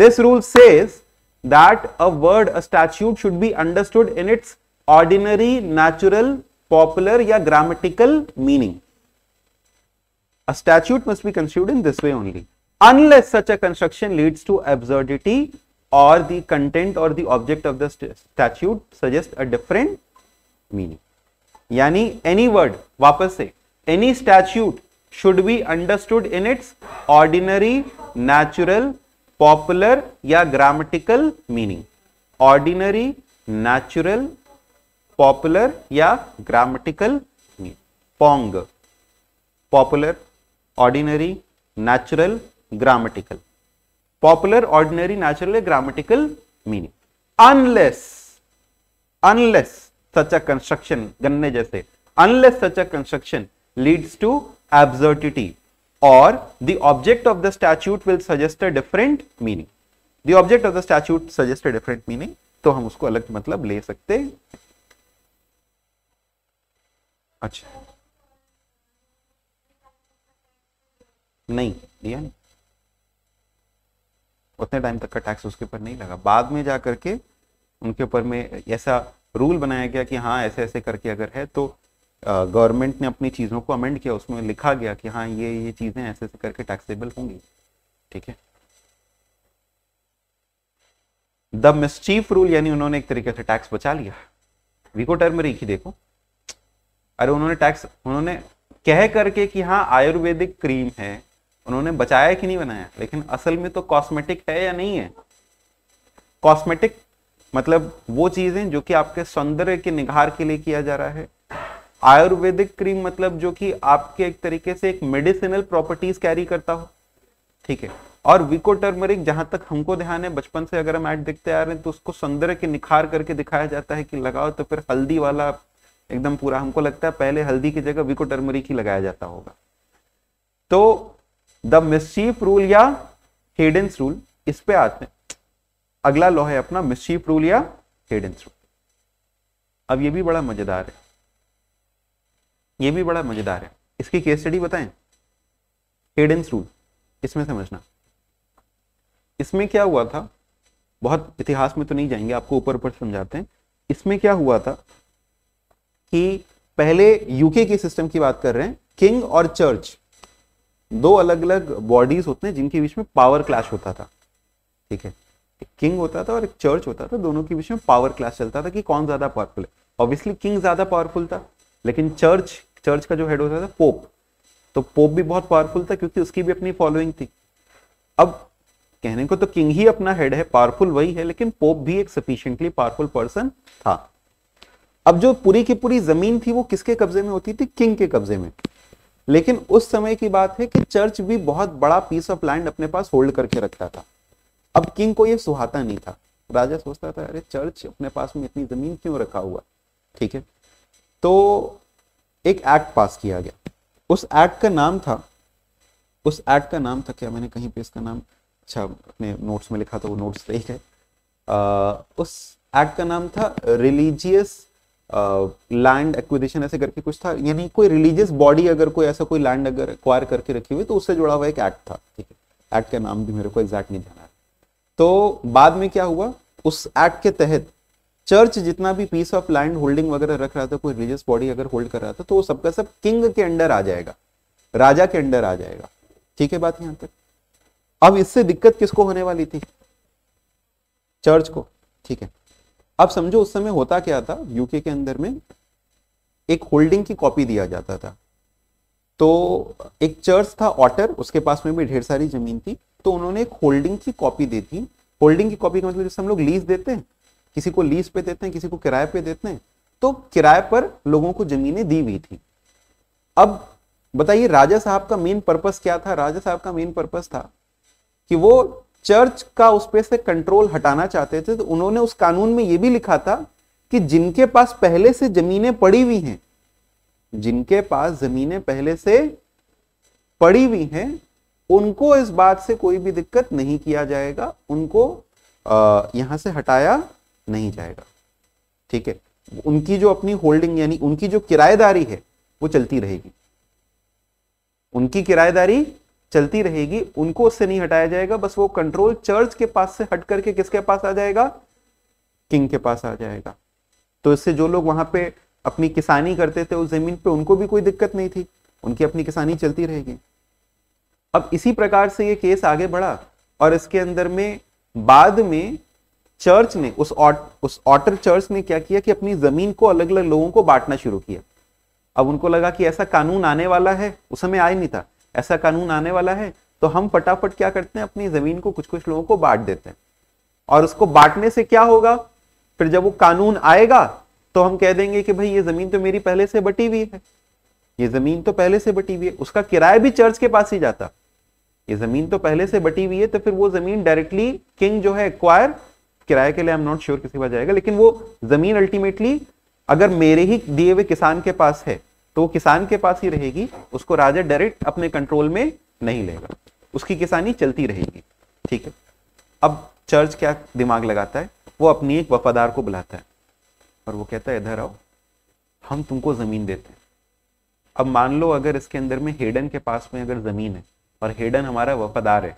this rule says that a word a statute should be understood in its ordinary natural popular ya grammatical meaning a statute must be construed in this way only unless such a construction leads to absurdity or the content or the object of the st statute suggests a different meaning. Yani any word, wapas se any statute should be understood in its ordinary, natural, popular ya grammatical meaning. Ordinary, natural, popular ya grammatical meaning. Pong, popular, ordinary, natural, grammatical popular ordinary natural grammatical meaning unless unless such a construction गन्ने जैसे unless such a construction leads to absurdity और the object of the statute will suggest a different meaning the object of the statute suggest a different meaning तो हम उसको अलग मतलब ले सकते अच्छा नहीं दिया नहीं उतने टाइम तक का टैक्स उसके ऊपर नहीं लगा बाद में जा करके उनके ऊपर में ऐसा रूल बनाया गया कि हाँ ऐसे ऐसे करके अगर है तो गवर्नमेंट ने अपनी चीज़ों को अमेंड किया उसमें लिखा गया कि हाँ ये ये चीज़ें ऐसे ऐसे करके टैक्सेबल होंगी ठीक है द मिस्चीफ रूल यानी उन्होंने एक तरीके से टैक्स बचा लिया वीको टर्मरिक ही देखो अरे उन्होंने टैक्स उन्होंने कह करके कि हाँ आयुर्वेदिक क्रीम है उन्होंने बचाया कि नहीं बनाया लेकिन असल में तो कॉस्मेटिक है या नहीं है कॉस्मेटिक मतलब वो चीजें जो कि आपके सौंदर्य के निखार के लिए किया जा रहा है आयुर्वेदिक क्रीम मतलब जो कि आपके एक तरीके से एक मेडिसिनल प्रॉपर्टीज कैरी करता हो ठीक है और विको टर्मरिक जहां तक हमको ध्यान है बचपन से अगर हम ऐड देखते आ रहे हैं तो उसको सौंदर्य के निखार करके दिखाया जाता है कि लगाओ तो फिर हल्दी वाला एकदम पूरा हमको लगता है पहले हल्दी की जगह विको टर्मरिक ही लगाया जाता होगा तो द मिसचीफ रूल या हेडेंस रूल इस पे आते हैं अगला लॉ है अपना मिसचीफ रूल या हेडेंस रूल अब ये भी बड़ा मजेदार है ये भी बड़ा मजेदार है इसकी केस स्टडी बताएं हेडेंस रूल इसमें समझना इसमें क्या हुआ था बहुत इतिहास में तो नहीं जाएंगे आपको ऊपर ऊपर समझाते हैं इसमें क्या हुआ था कि पहले यूके के सिस्टम की बात कर रहे हैं किंग और चर्च दो अलग अलग बॉडीज होते हैं जिनके बीच में पावर क्लैश होता था ठीक है एक किंग होता था और एक चर्च होता था दोनों के बीच में पावर क्लैश चलता था कि कौन ज्यादा पावरफुल है ऑब्वियसली किंग ज्यादा पावरफुल था लेकिन चर्च चर्च का जो हेड होता था पोप तो पोप भी बहुत पावरफुल था क्योंकि उसकी भी अपनी फॉलोइंग थी अब कहने को तो किंग ही अपना हेड है पावरफुल वही है लेकिन पोप भी एक सफिशियंटली पावरफुल पर्सन था अब जो पूरी की पूरी जमीन थी वो किसके कब्जे में होती थी किंग के कब्जे में लेकिन उस समय की बात है कि चर्च भी बहुत बड़ा पीस ऑफ लैंड अपने पास होल्ड करके रखता था अब किंग को यह सुहाता नहीं था राजा सोचता था अरे चर्च अपने पास में इतनी जमीन क्यों रखा हुआ ठीक है तो एक एक्ट पास किया गया उस एक्ट का नाम था उस एक्ट का नाम था क्या मैंने कहीं पे इसका नाम अच्छा अपने नोट्स में लिखा था वो नोट्स सही है आ, उस एक्ट का नाम था रिलीजियस लैंड एक्विजिशन ऐसे करके कुछ था यानी कोई रिलीजियस बॉडी अगर कोई ऐसा कोई लैंड अगर एक्वायर करके रखी हुई तो उससे जुड़ा हुआ एक एक्ट था ठीक है एक्ट का नाम भी मेरे को एग्जैक्ट नहीं जाना तो बाद में क्या हुआ उस एक्ट के तहत चर्च जितना भी पीस ऑफ लैंड होल्डिंग वगैरह रख रहा था कोई रिलीजियस बॉडी अगर होल्ड कर रहा था तो वो सबका सब किंग के अंडर आ जाएगा राजा के अंडर आ जाएगा ठीक है बात यहां तक अब इससे दिक्कत किसको होने वाली थी चर्च को ठीक है अब समझो उस समय होता क्या था यूके के अंदर में एक होल्डिंग की कॉपी दिया जाता था तो एक चर्च था ऑटर उसके पास में भी ढेर सारी जमीन थी तो उन्होंने एक होल्डिंग की कॉपी दी थी होल्डिंग की कॉपी का मतलब जैसे हम लोग लीज देते हैं किसी को लीज पे देते हैं किसी को किराए पे देते हैं तो किराए पर लोगों को जमीनें दी हुई थी अब बताइए राजा साहब का मेन पर्पस क्या था राजा साहब का मेन पर्पस था कि वो चर्च का उस पर से कंट्रोल हटाना चाहते थे तो उन्होंने उस कानून में यह भी लिखा था कि जिनके पास पहले से जमीनें पड़ी हुई हैं जिनके पास जमीनें पहले से पड़ी हुई हैं उनको इस बात से कोई भी दिक्कत नहीं किया जाएगा उनको आ, यहां से हटाया नहीं जाएगा ठीक है उनकी जो अपनी होल्डिंग यानी उनकी जो किराएदारी है वो चलती रहेगी उनकी किराएदारी चलती रहेगी उनको उससे नहीं हटाया जाएगा बस वो कंट्रोल चर्च के पास से हट करके किसके पास आ जाएगा किंग के पास आ जाएगा तो इससे जो लोग वहां पे अपनी किसानी करते थे उस जमीन पे उनको भी कोई दिक्कत नहीं थी उनकी अपनी किसानी चलती रहेगी अब इसी प्रकार से ये केस आगे बढ़ा और इसके अंदर में बाद में चर्च ने उस ऑट उस ऑटर चर्च ने क्या किया कि अपनी जमीन को अलग अलग लोगों को बांटना शुरू किया अब उनको लगा कि ऐसा कानून आने वाला है उस समय आया नहीं था ऐसा कानून आने वाला है तो हम फटाफट क्या करते हैं अपनी जमीन को कुछ कुछ लोगों को बांट देते हैं और उसको बांटने से क्या होगा फिर जब वो कानून आएगा तो हम कह देंगे कि भाई ये जमीन तो मेरी पहले से बटी हुई है ये जमीन तो पहले से बटी हुई है उसका किराया भी चर्च के पास ही जाता ये जमीन तो पहले से बटी हुई है तो फिर वो जमीन डायरेक्टली किंग जो है एक्वायर किराए के लिए आई एम नॉट श्योर किसी बार जाएगा लेकिन वो जमीन अल्टीमेटली अगर मेरे ही दिए हुए किसान के पास है तो किसान के पास ही रहेगी उसको राजा डायरेक्ट अपने कंट्रोल में नहीं लेगा उसकी किसानी चलती रहेगी ठीक है अब चर्च क्या दिमाग लगाता है वो अपनी एक वफादार को बुलाता है और वो कहता है इधर आओ हम तुमको ज़मीन देते हैं अब मान लो अगर इसके अंदर में हेडन के पास में अगर ज़मीन है और हेडन हमारा वफादार है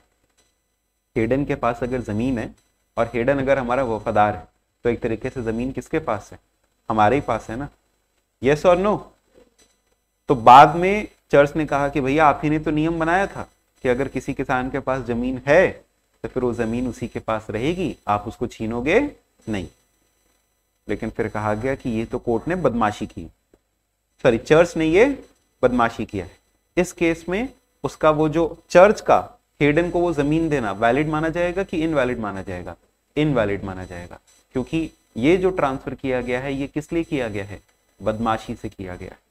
हेडन के पास अगर ज़मीन है और हेडन अगर हमारा वफादार है तो एक तरीके से ज़मीन किसके पास है हमारे ही पास है ना यस और नो तो बाद में चर्च ने कहा कि भैया आप ही ने तो नियम बनाया था कि अगर किसी किसान के पास जमीन है तो फिर वो जमीन उसी के पास रहेगी आप उसको छीनोगे नहीं लेकिन फिर कहा गया कि ये तो कोर्ट ने बदमाशी की सॉरी चर्च ने ये बदमाशी किया है इस केस में उसका वो जो चर्च का हेडन को वो जमीन देना वैलिड माना जाएगा कि इनवैलिड माना जाएगा इनवैलिड माना जाएगा क्योंकि ये जो ट्रांसफर किया गया है ये किस लिए किया गया है बदमाशी से किया गया है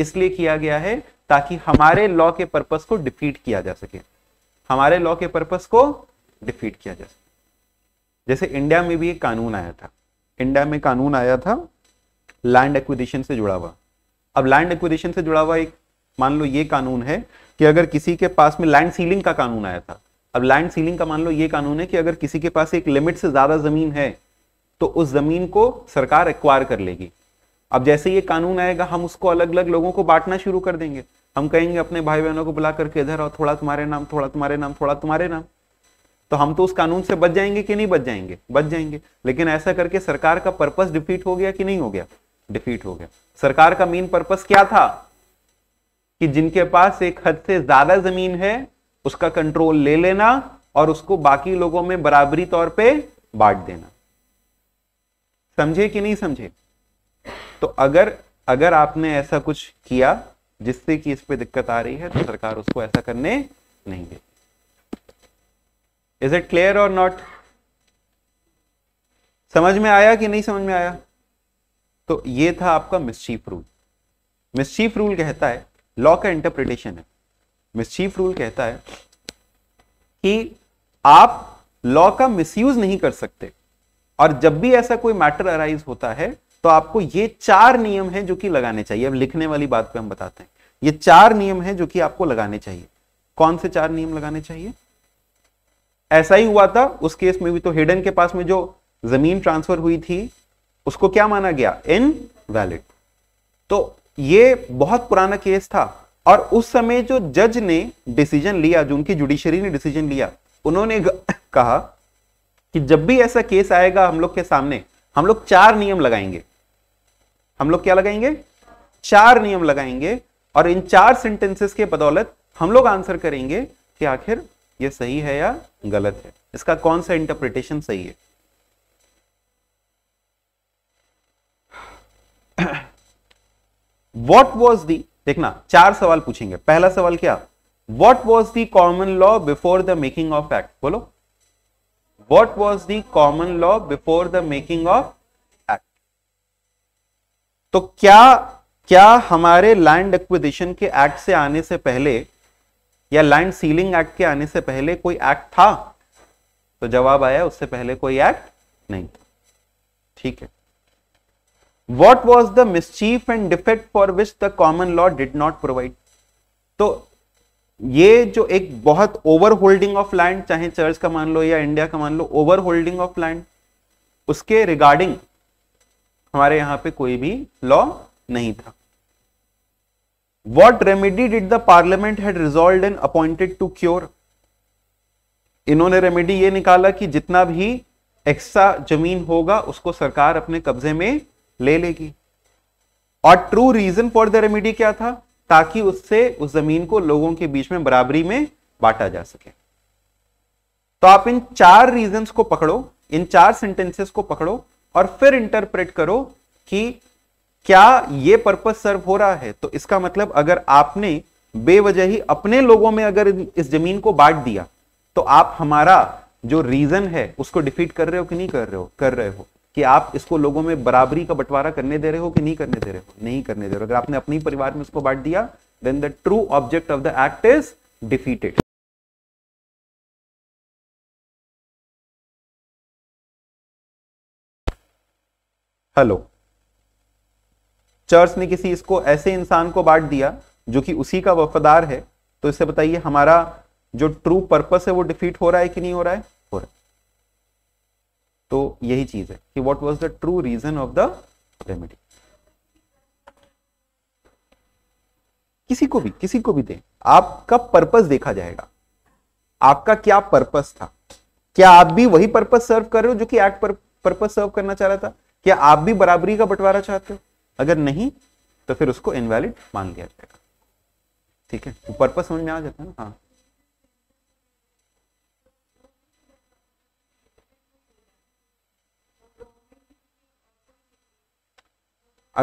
इसलिए किया गया है ताकि हमारे लॉ के पर्पस को डिफीट किया जा सके हमारे लॉ के पर्पस को डिफीट किया जा सके जैसे इंडिया में भी एक कानून आया था इंडिया में कानून आया था लैंड एक्विजिशन से जुड़ा हुआ अब लैंड एक्विजिशन से जुड़ा हुआ एक मान लो ये कानून है कि अगर किसी के पास में लैंड सीलिंग का कानून आया था अब लैंड सीलिंग का मान लो ये कानून है कि अगर किसी के पास एक लिमिट से ज्यादा जमीन है तो उस जमीन को सरकार एक्वायर कर लेगी अब जैसे ये कानून आएगा हम उसको अलग अलग लोगों को बांटना शुरू कर देंगे हम कहेंगे अपने भाई बहनों को बुला करके इधर आओ थोड़ा तुम्हारे नाम थोड़ा तुम्हारे नाम थोड़ा तुम्हारे नाम तो हम तो उस कानून से बच जाएंगे कि नहीं बच जाएंगे बच जाएंगे लेकिन ऐसा करके सरकार का पर्पस डिफीट हो गया कि नहीं हो गया डिफीट हो गया सरकार का मेन पर्पस क्या था कि जिनके पास एक हद से ज्यादा जमीन है उसका कंट्रोल ले लेना और उसको बाकी लोगों में बराबरी तौर पे बांट देना समझे कि नहीं समझे तो अगर अगर आपने ऐसा कुछ किया जिससे कि इस पर दिक्कत आ रही है तो सरकार उसको ऐसा करने नहीं देती इज इट क्लियर और नॉट समझ में आया कि नहीं समझ में आया तो ये था आपका मिसचीफ रूल मिसचीफ रूल कहता है लॉ का इंटरप्रिटेशन है मिसचीफ रूल कहता है कि आप लॉ का मिसयूज नहीं कर सकते और जब भी ऐसा कोई मैटर अराइज होता है तो आपको ये चार नियम हैं जो कि लगाने चाहिए अब लिखने वाली बात पे हम बताते हैं ये चार नियम हैं जो कि आपको लगाने चाहिए कौन से चार नियम लगाने चाहिए ऐसा ही हुआ था उस केस में भी तो हिडन के पास में जो जमीन ट्रांसफर हुई थी उसको क्या माना गया इन वैलिड तो ये बहुत पुराना केस था और उस समय जो जज ने डिसीजन लिया जो उनकी जुडिशरी ने डिसीजन लिया उन्होंने कहा कि जब भी ऐसा केस आएगा हम लोग के सामने हम लोग चार नियम लगाएंगे हम लोग क्या लगाएंगे चार नियम लगाएंगे और इन चार सेंटेंसेस के बदौलत हम लोग आंसर करेंगे कि आखिर ये सही है या गलत है इसका कौन सा इंटरप्रिटेशन सही है वॉट वॉज दी देखना चार सवाल पूछेंगे पहला सवाल क्या what was the common law before the making of act बोलो what was the common law before the making of तो क्या क्या हमारे लैंड एक्विजिशन के एक्ट से आने से पहले या लैंड सीलिंग एक्ट के आने से पहले कोई एक्ट था तो जवाब आया उससे पहले कोई एक्ट नहीं था ठीक है what was the mischief and defect for which the common law did not provide तो ये जो एक बहुत ओवर होल्डिंग ऑफ लैंड चाहे चर्च का मान लो या इंडिया का मान लो ओवर होल्डिंग ऑफ लैंड उसके रिगार्डिंग हमारे यहां पे कोई भी लॉ नहीं था what remedy did the parliament had resolve and appointed to cure इन्होंने रेमेडी ये निकाला कि जितना भी एक्स्ट्रा जमीन होगा उसको सरकार अपने कब्जे में ले लेगी और true reason for the remedy क्या था ताकि उससे उस जमीन को लोगों के बीच में बराबरी में बांटा जा सके तो आप इन चार रीजंस को पकड़ो इन चार सेंटेंसेस को पकड़ो और फिर इंटरप्रेट करो कि क्या ये पर्पज सर्व हो रहा है तो इसका मतलब अगर आपने बेवजह ही अपने लोगों में अगर इस जमीन को बांट दिया तो आप हमारा जो रीजन है उसको डिफीट कर रहे हो कि नहीं कर रहे हो कर रहे हो कि आप इसको लोगों में बराबरी का बंटवारा करने दे रहे हो कि नहीं करने दे रहे हो नहीं करने दे रहे हो अगर आपने अपने परिवार में उसको बांट दिया then the true object of the act is defeated hello church ने किसी इसको ऐसे इंसान को बांट दिया जो कि उसी का वफादार है तो इससे बताइए हमारा जो ट्रू पर्पस है वो डिफीट हो रहा है कि नहीं हो रहा है हो रहा है तो यही चीज है कि what was the true reason of the remedy किसी को भी किसी को भी दें आपका पर्पस देखा जाएगा आपका क्या पर्पस था क्या आप भी वही पर्पस सर्व कर रहे हो जो कि एक्ट पर्पस सर्व करना चाह रहा था क्या आप भी बराबरी का बंटवारा चाहते हो अगर नहीं तो फिर उसको इनवैलिड मान लिया जाएगा ठीक है पर्पस समझ में आ जाता है ना हाँ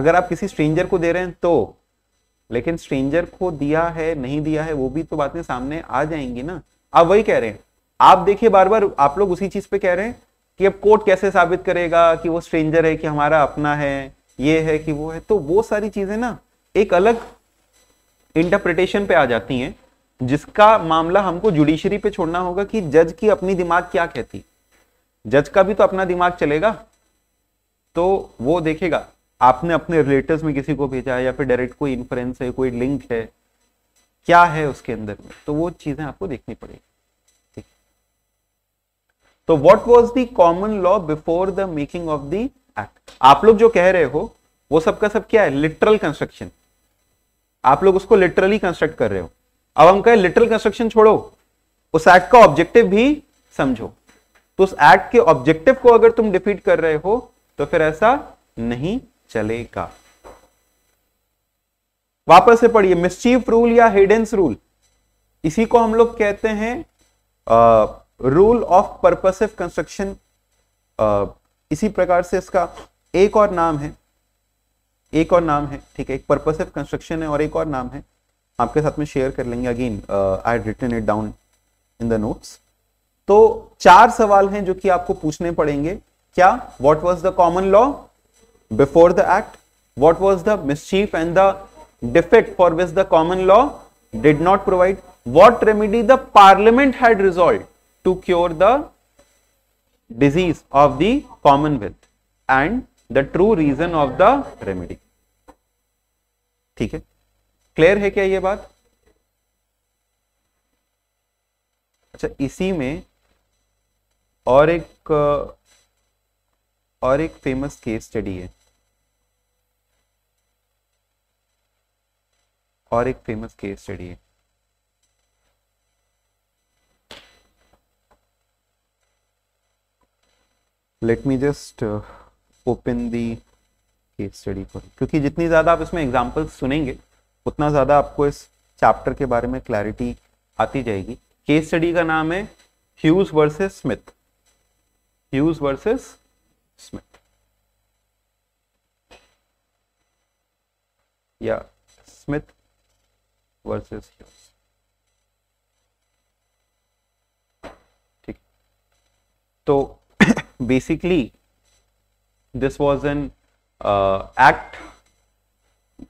अगर आप किसी स्ट्रेंजर को दे रहे हैं तो लेकिन स्ट्रेंजर को दिया है नहीं दिया है वो भी तो बातें सामने आ जाएंगी ना आप वही कह रहे हैं आप देखिए बार बार आप लोग उसी चीज पे कह रहे हैं कि अब कोर्ट कैसे साबित करेगा कि वो स्ट्रेंजर है कि हमारा अपना है ये है कि वो है तो वो सारी चीज़ें ना एक अलग इंटरप्रिटेशन पे आ जाती हैं जिसका मामला हमको जुडिशरी पे छोड़ना होगा कि जज की अपनी दिमाग क्या कहती जज का भी तो अपना दिमाग चलेगा तो वो देखेगा आपने अपने रिलेटिव में किसी को भेजा है या फिर डायरेक्ट कोई इंफ्रेंस है कोई लिंक है क्या है उसके अंदर में तो वो चीज़ें आपको देखनी पड़ेगी तो what was the common law before the making of the act आप लोग जो कह रहे हो वो सबका सब क्या है लिटरल कंस्ट्रक्शन आप लोग उसको लिटरली कंस्ट्रक्ट कर रहे हो अब हम कहें लिटरल कंस्ट्रक्शन छोड़ो उस एक्ट का ऑब्जेक्टिव भी समझो तो उस एक्ट के ऑब्जेक्टिव को अगर तुम डिफीट कर रहे हो तो फिर ऐसा नहीं चलेगा वापस से पढ़िए मिस्चीफ रूल या हिडेंस रूल इसी को हम लोग कहते हैं रूल ऑफ पर्पसिव कंस्ट्रक्शन इसी प्रकार से इसका एक और नाम है एक और नाम है ठीक है एक पर्पसिव कंस्ट्रक्शन है और एक और नाम है आपके साथ में शेयर कर लेंगे again I return it down in the notes तो चार सवाल हैं जो कि आपको पूछने पड़ेंगे क्या what was the common law before the act what was the mischief and the defect for which the common law did not provide what remedy the parliament had resolve to cure the disease of the commonwealth and the true reason of the remedy. ठीक है clear है क्या ये बात अच्छा इसी में और एक और एक फेमस केस स्टडी है और एक फेमस केस स्टडी है let me just open the case study for क्योंकि जितनी ज़्यादा आप इसमें एग्जाम्पल्स सुनेंगे उतना ज़्यादा आपको इस चैप्टर के बारे में क्लैरिटी आती जाएगी केस स्टडी का नाम है Hughes versus Smith Hughes versus Smith या स्मिथ वर्सेस ह्यूज ठीक तो basically this was an uh, act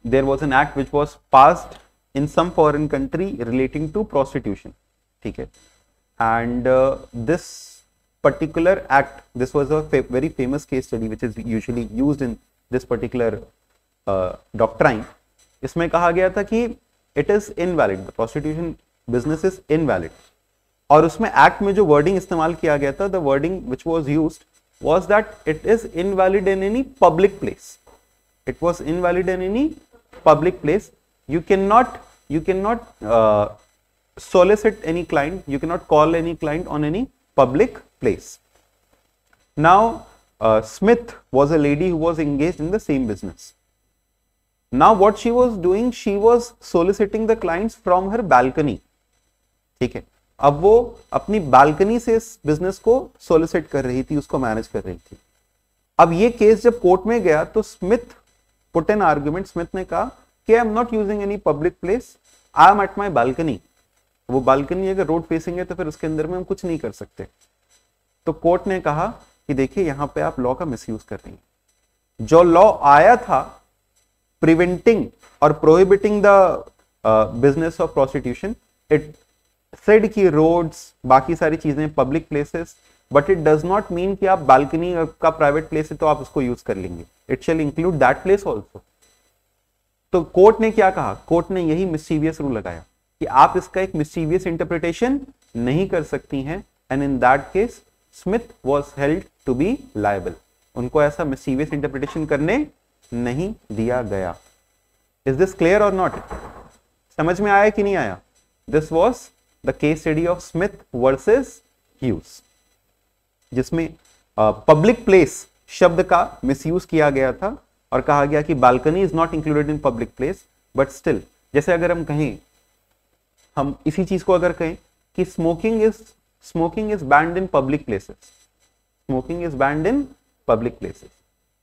there was an act which was passed in some foreign country relating to prostitution ठीक and uh, this particular act this was a fa very famous case study which is usually used in this particular uh, doctrine इसमें कहा गया था कि it is invalid the prostitution business is invalid और उसमें act में जो wording इस्तेमाल किया गया था the wording which was use was that it is invalid in any public place it was invalid in any public place you can not you can not solicit any client you can not call any client on any public place now Smith was a lady was engage in the same business now what she was doing she was soliciting the client from her balcony ठीक है अब वो अपनी balcony से इस business को solicit कर रही थी उसको मैनेज कर रही थी अब ये केस जब कोर्ट में गया तो Smith put an argument Smith ने कहा कि I am not using any public place I am at my balcony वो बालकनी अगर रोड फेसिंग है तो फिर उसके अंदर में हम कुछ नहीं कर सकते तो कोर्ट ने कहा कि देखिए यहां पे आप लॉ का यूज कर रही हैं जो लॉ आया था प्रिवेंटिंग और prohibiting the business of prostitution it said की रोड्स बाकी सारी चीज़ें public places but it does not mean कि आप बालकनी का प्राइवेट प्लेस है तो आप उसको यूज कर लेंगे it shall include that place also तो कोर्ट ने क्या कहा कोर्ट ने यही मिस्टीवियस रूल लगाया कि आप इसका एक मिस्टीवियस इंटरप्रिटेशन नहीं कर सकती हैं and in that case Smith was held to be liable उनको ऐसा मिस्टीवियस इंटरप्रिटेशन करने नहीं दिया गया इज दिस क्लियर और नॉट समझ में आया कि नहीं आया this was the case study of Smith versus Hughes जिसमें पब्लिक प्लेस शब्द का मिसयूज किया गया था और कहा गया कि balcony is not included in public place but still जैसे अगर हम कहें हम इसी चीज को अगर कहें कि smoking is smoking is banned in public places smoking is banned in public places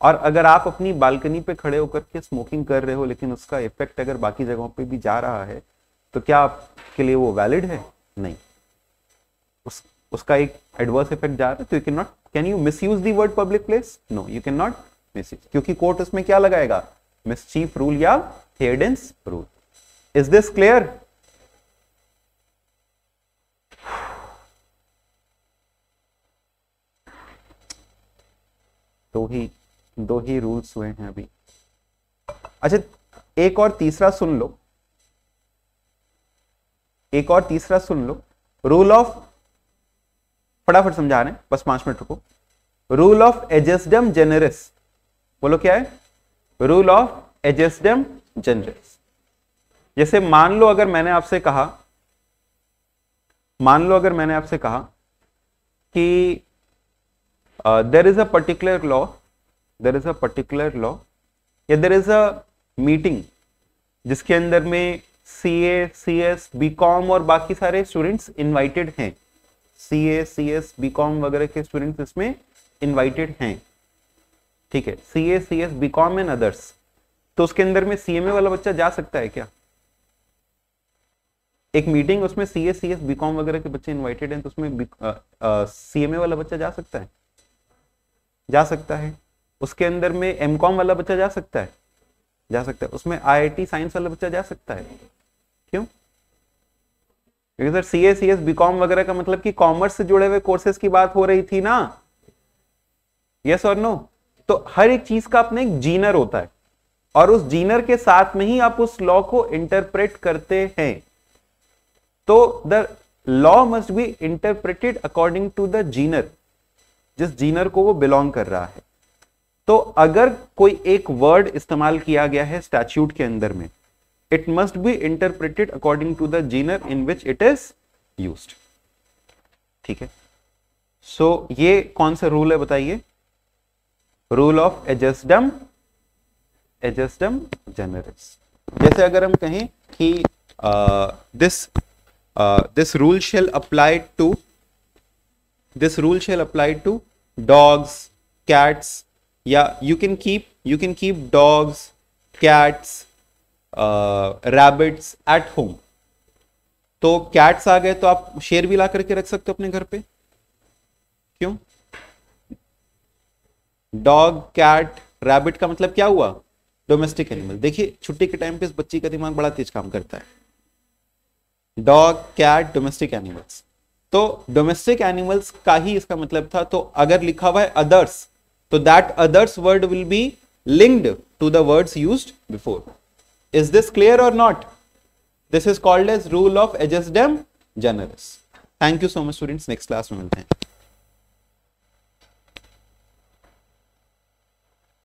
और अगर आप अपनी बालकनी पे खड़े होकर के स्मोकिंग कर रहे हो लेकिन उसका इफेक्ट अगर बाकी जगहों पे भी जा रहा है तो क्या आपके लिए वो वैलिड है नहीं उस, उसका एक एडवर्स इफेक्ट जा रहा है तो you can not can you misuse the word public place no you can not misuse क्योंकि कोर्ट उसमें क्या लगाएगा मिस चीफ रूल या थेडेंस रूल इज दिस क्लियर दो ही दो ही रूल्स हुए हैं अभी अच्छा एक और तीसरा सुन लो एक और तीसरा सुन लो रूल ऑफ फटाफट समझा रहे हैं बस पांच मिनट रुको रूल ऑफ एजेस्डम जेनरस बोलो क्या है रूल ऑफ एजेस्डम जेनरस जैसे मान लो अगर मैंने आपसे कहा मान लो अगर मैंने आपसे कहा कि there is a particular law there is a particular law या देर इज अ मीटिंग जिसके अंदर में C A C S B com और बाकी सारे स्टूडेंट्स इन्वाइटेड हैं C A C S B com वगैरह के स्टूडेंट्स इसमें इन्वाइटेड हैं ठीक है C A C S B com and others तो उसके अंदर में सी एम ए वाला बच्चा जा सकता है क्या एक मीटिंग उसमें C A C S B com वगैरह के बच्चे इन्वाइटेड हैं तो उसमें सी एम ए वाला बच्चा जा सकता है जा सकता है उसके अंदर में एम कॉम वाला बच्चा जा सकता है जा सकता है उसमें आई आई टी साइंस वाला बच्चा जा सकता है क्यों क्योंकि sir C S C S B com वगैरह का मतलब कि कॉमर्स से जुड़े हुए कोर्सेज की बात हो रही थी ना यस और नो तो हर एक चीज का अपने एक जीनर होता है और उस जीनर के साथ में ही आप उस लॉ को इंटरप्रेट करते हैं तो the law must be interpreted according to the genre जिस जीनर को वो बिलोंग कर रहा है तो अगर कोई एक वर्ड इस्तेमाल किया गया है स्टैच्यूट के अंदर में it must be interpreted according to the genre in which it is used ठीक है सो so, ये कौन सा रूल है बताइए rule of ejusdem ejusdem generis जैसे अगर हम कहें कि this this rule shall apply to this rule shall apply to dogs cats या you can keep you can keep dogs cats rabbits at home तो कैट्स आ गए तो आप शेर भी ला करके रख सकते हो अपने घर पे क्यों डॉग कैट रैबिट का मतलब क्या हुआ डोमेस्टिक एनिमल देखिए छुट्टी के टाइम पे इस बच्ची का दिमाग बड़ा तेज काम करता है डॉग कैट डोमेस्टिक एनिमल्स तो डोमेस्टिक एनिमल्स का ही इसका मतलब था तो अगर लिखा हुआ है अदर्स तो that others word will be linked to the words used before Is this clear or not? This is called as rule of Aegesdem generis. Thank you so much students. Next class we will thank.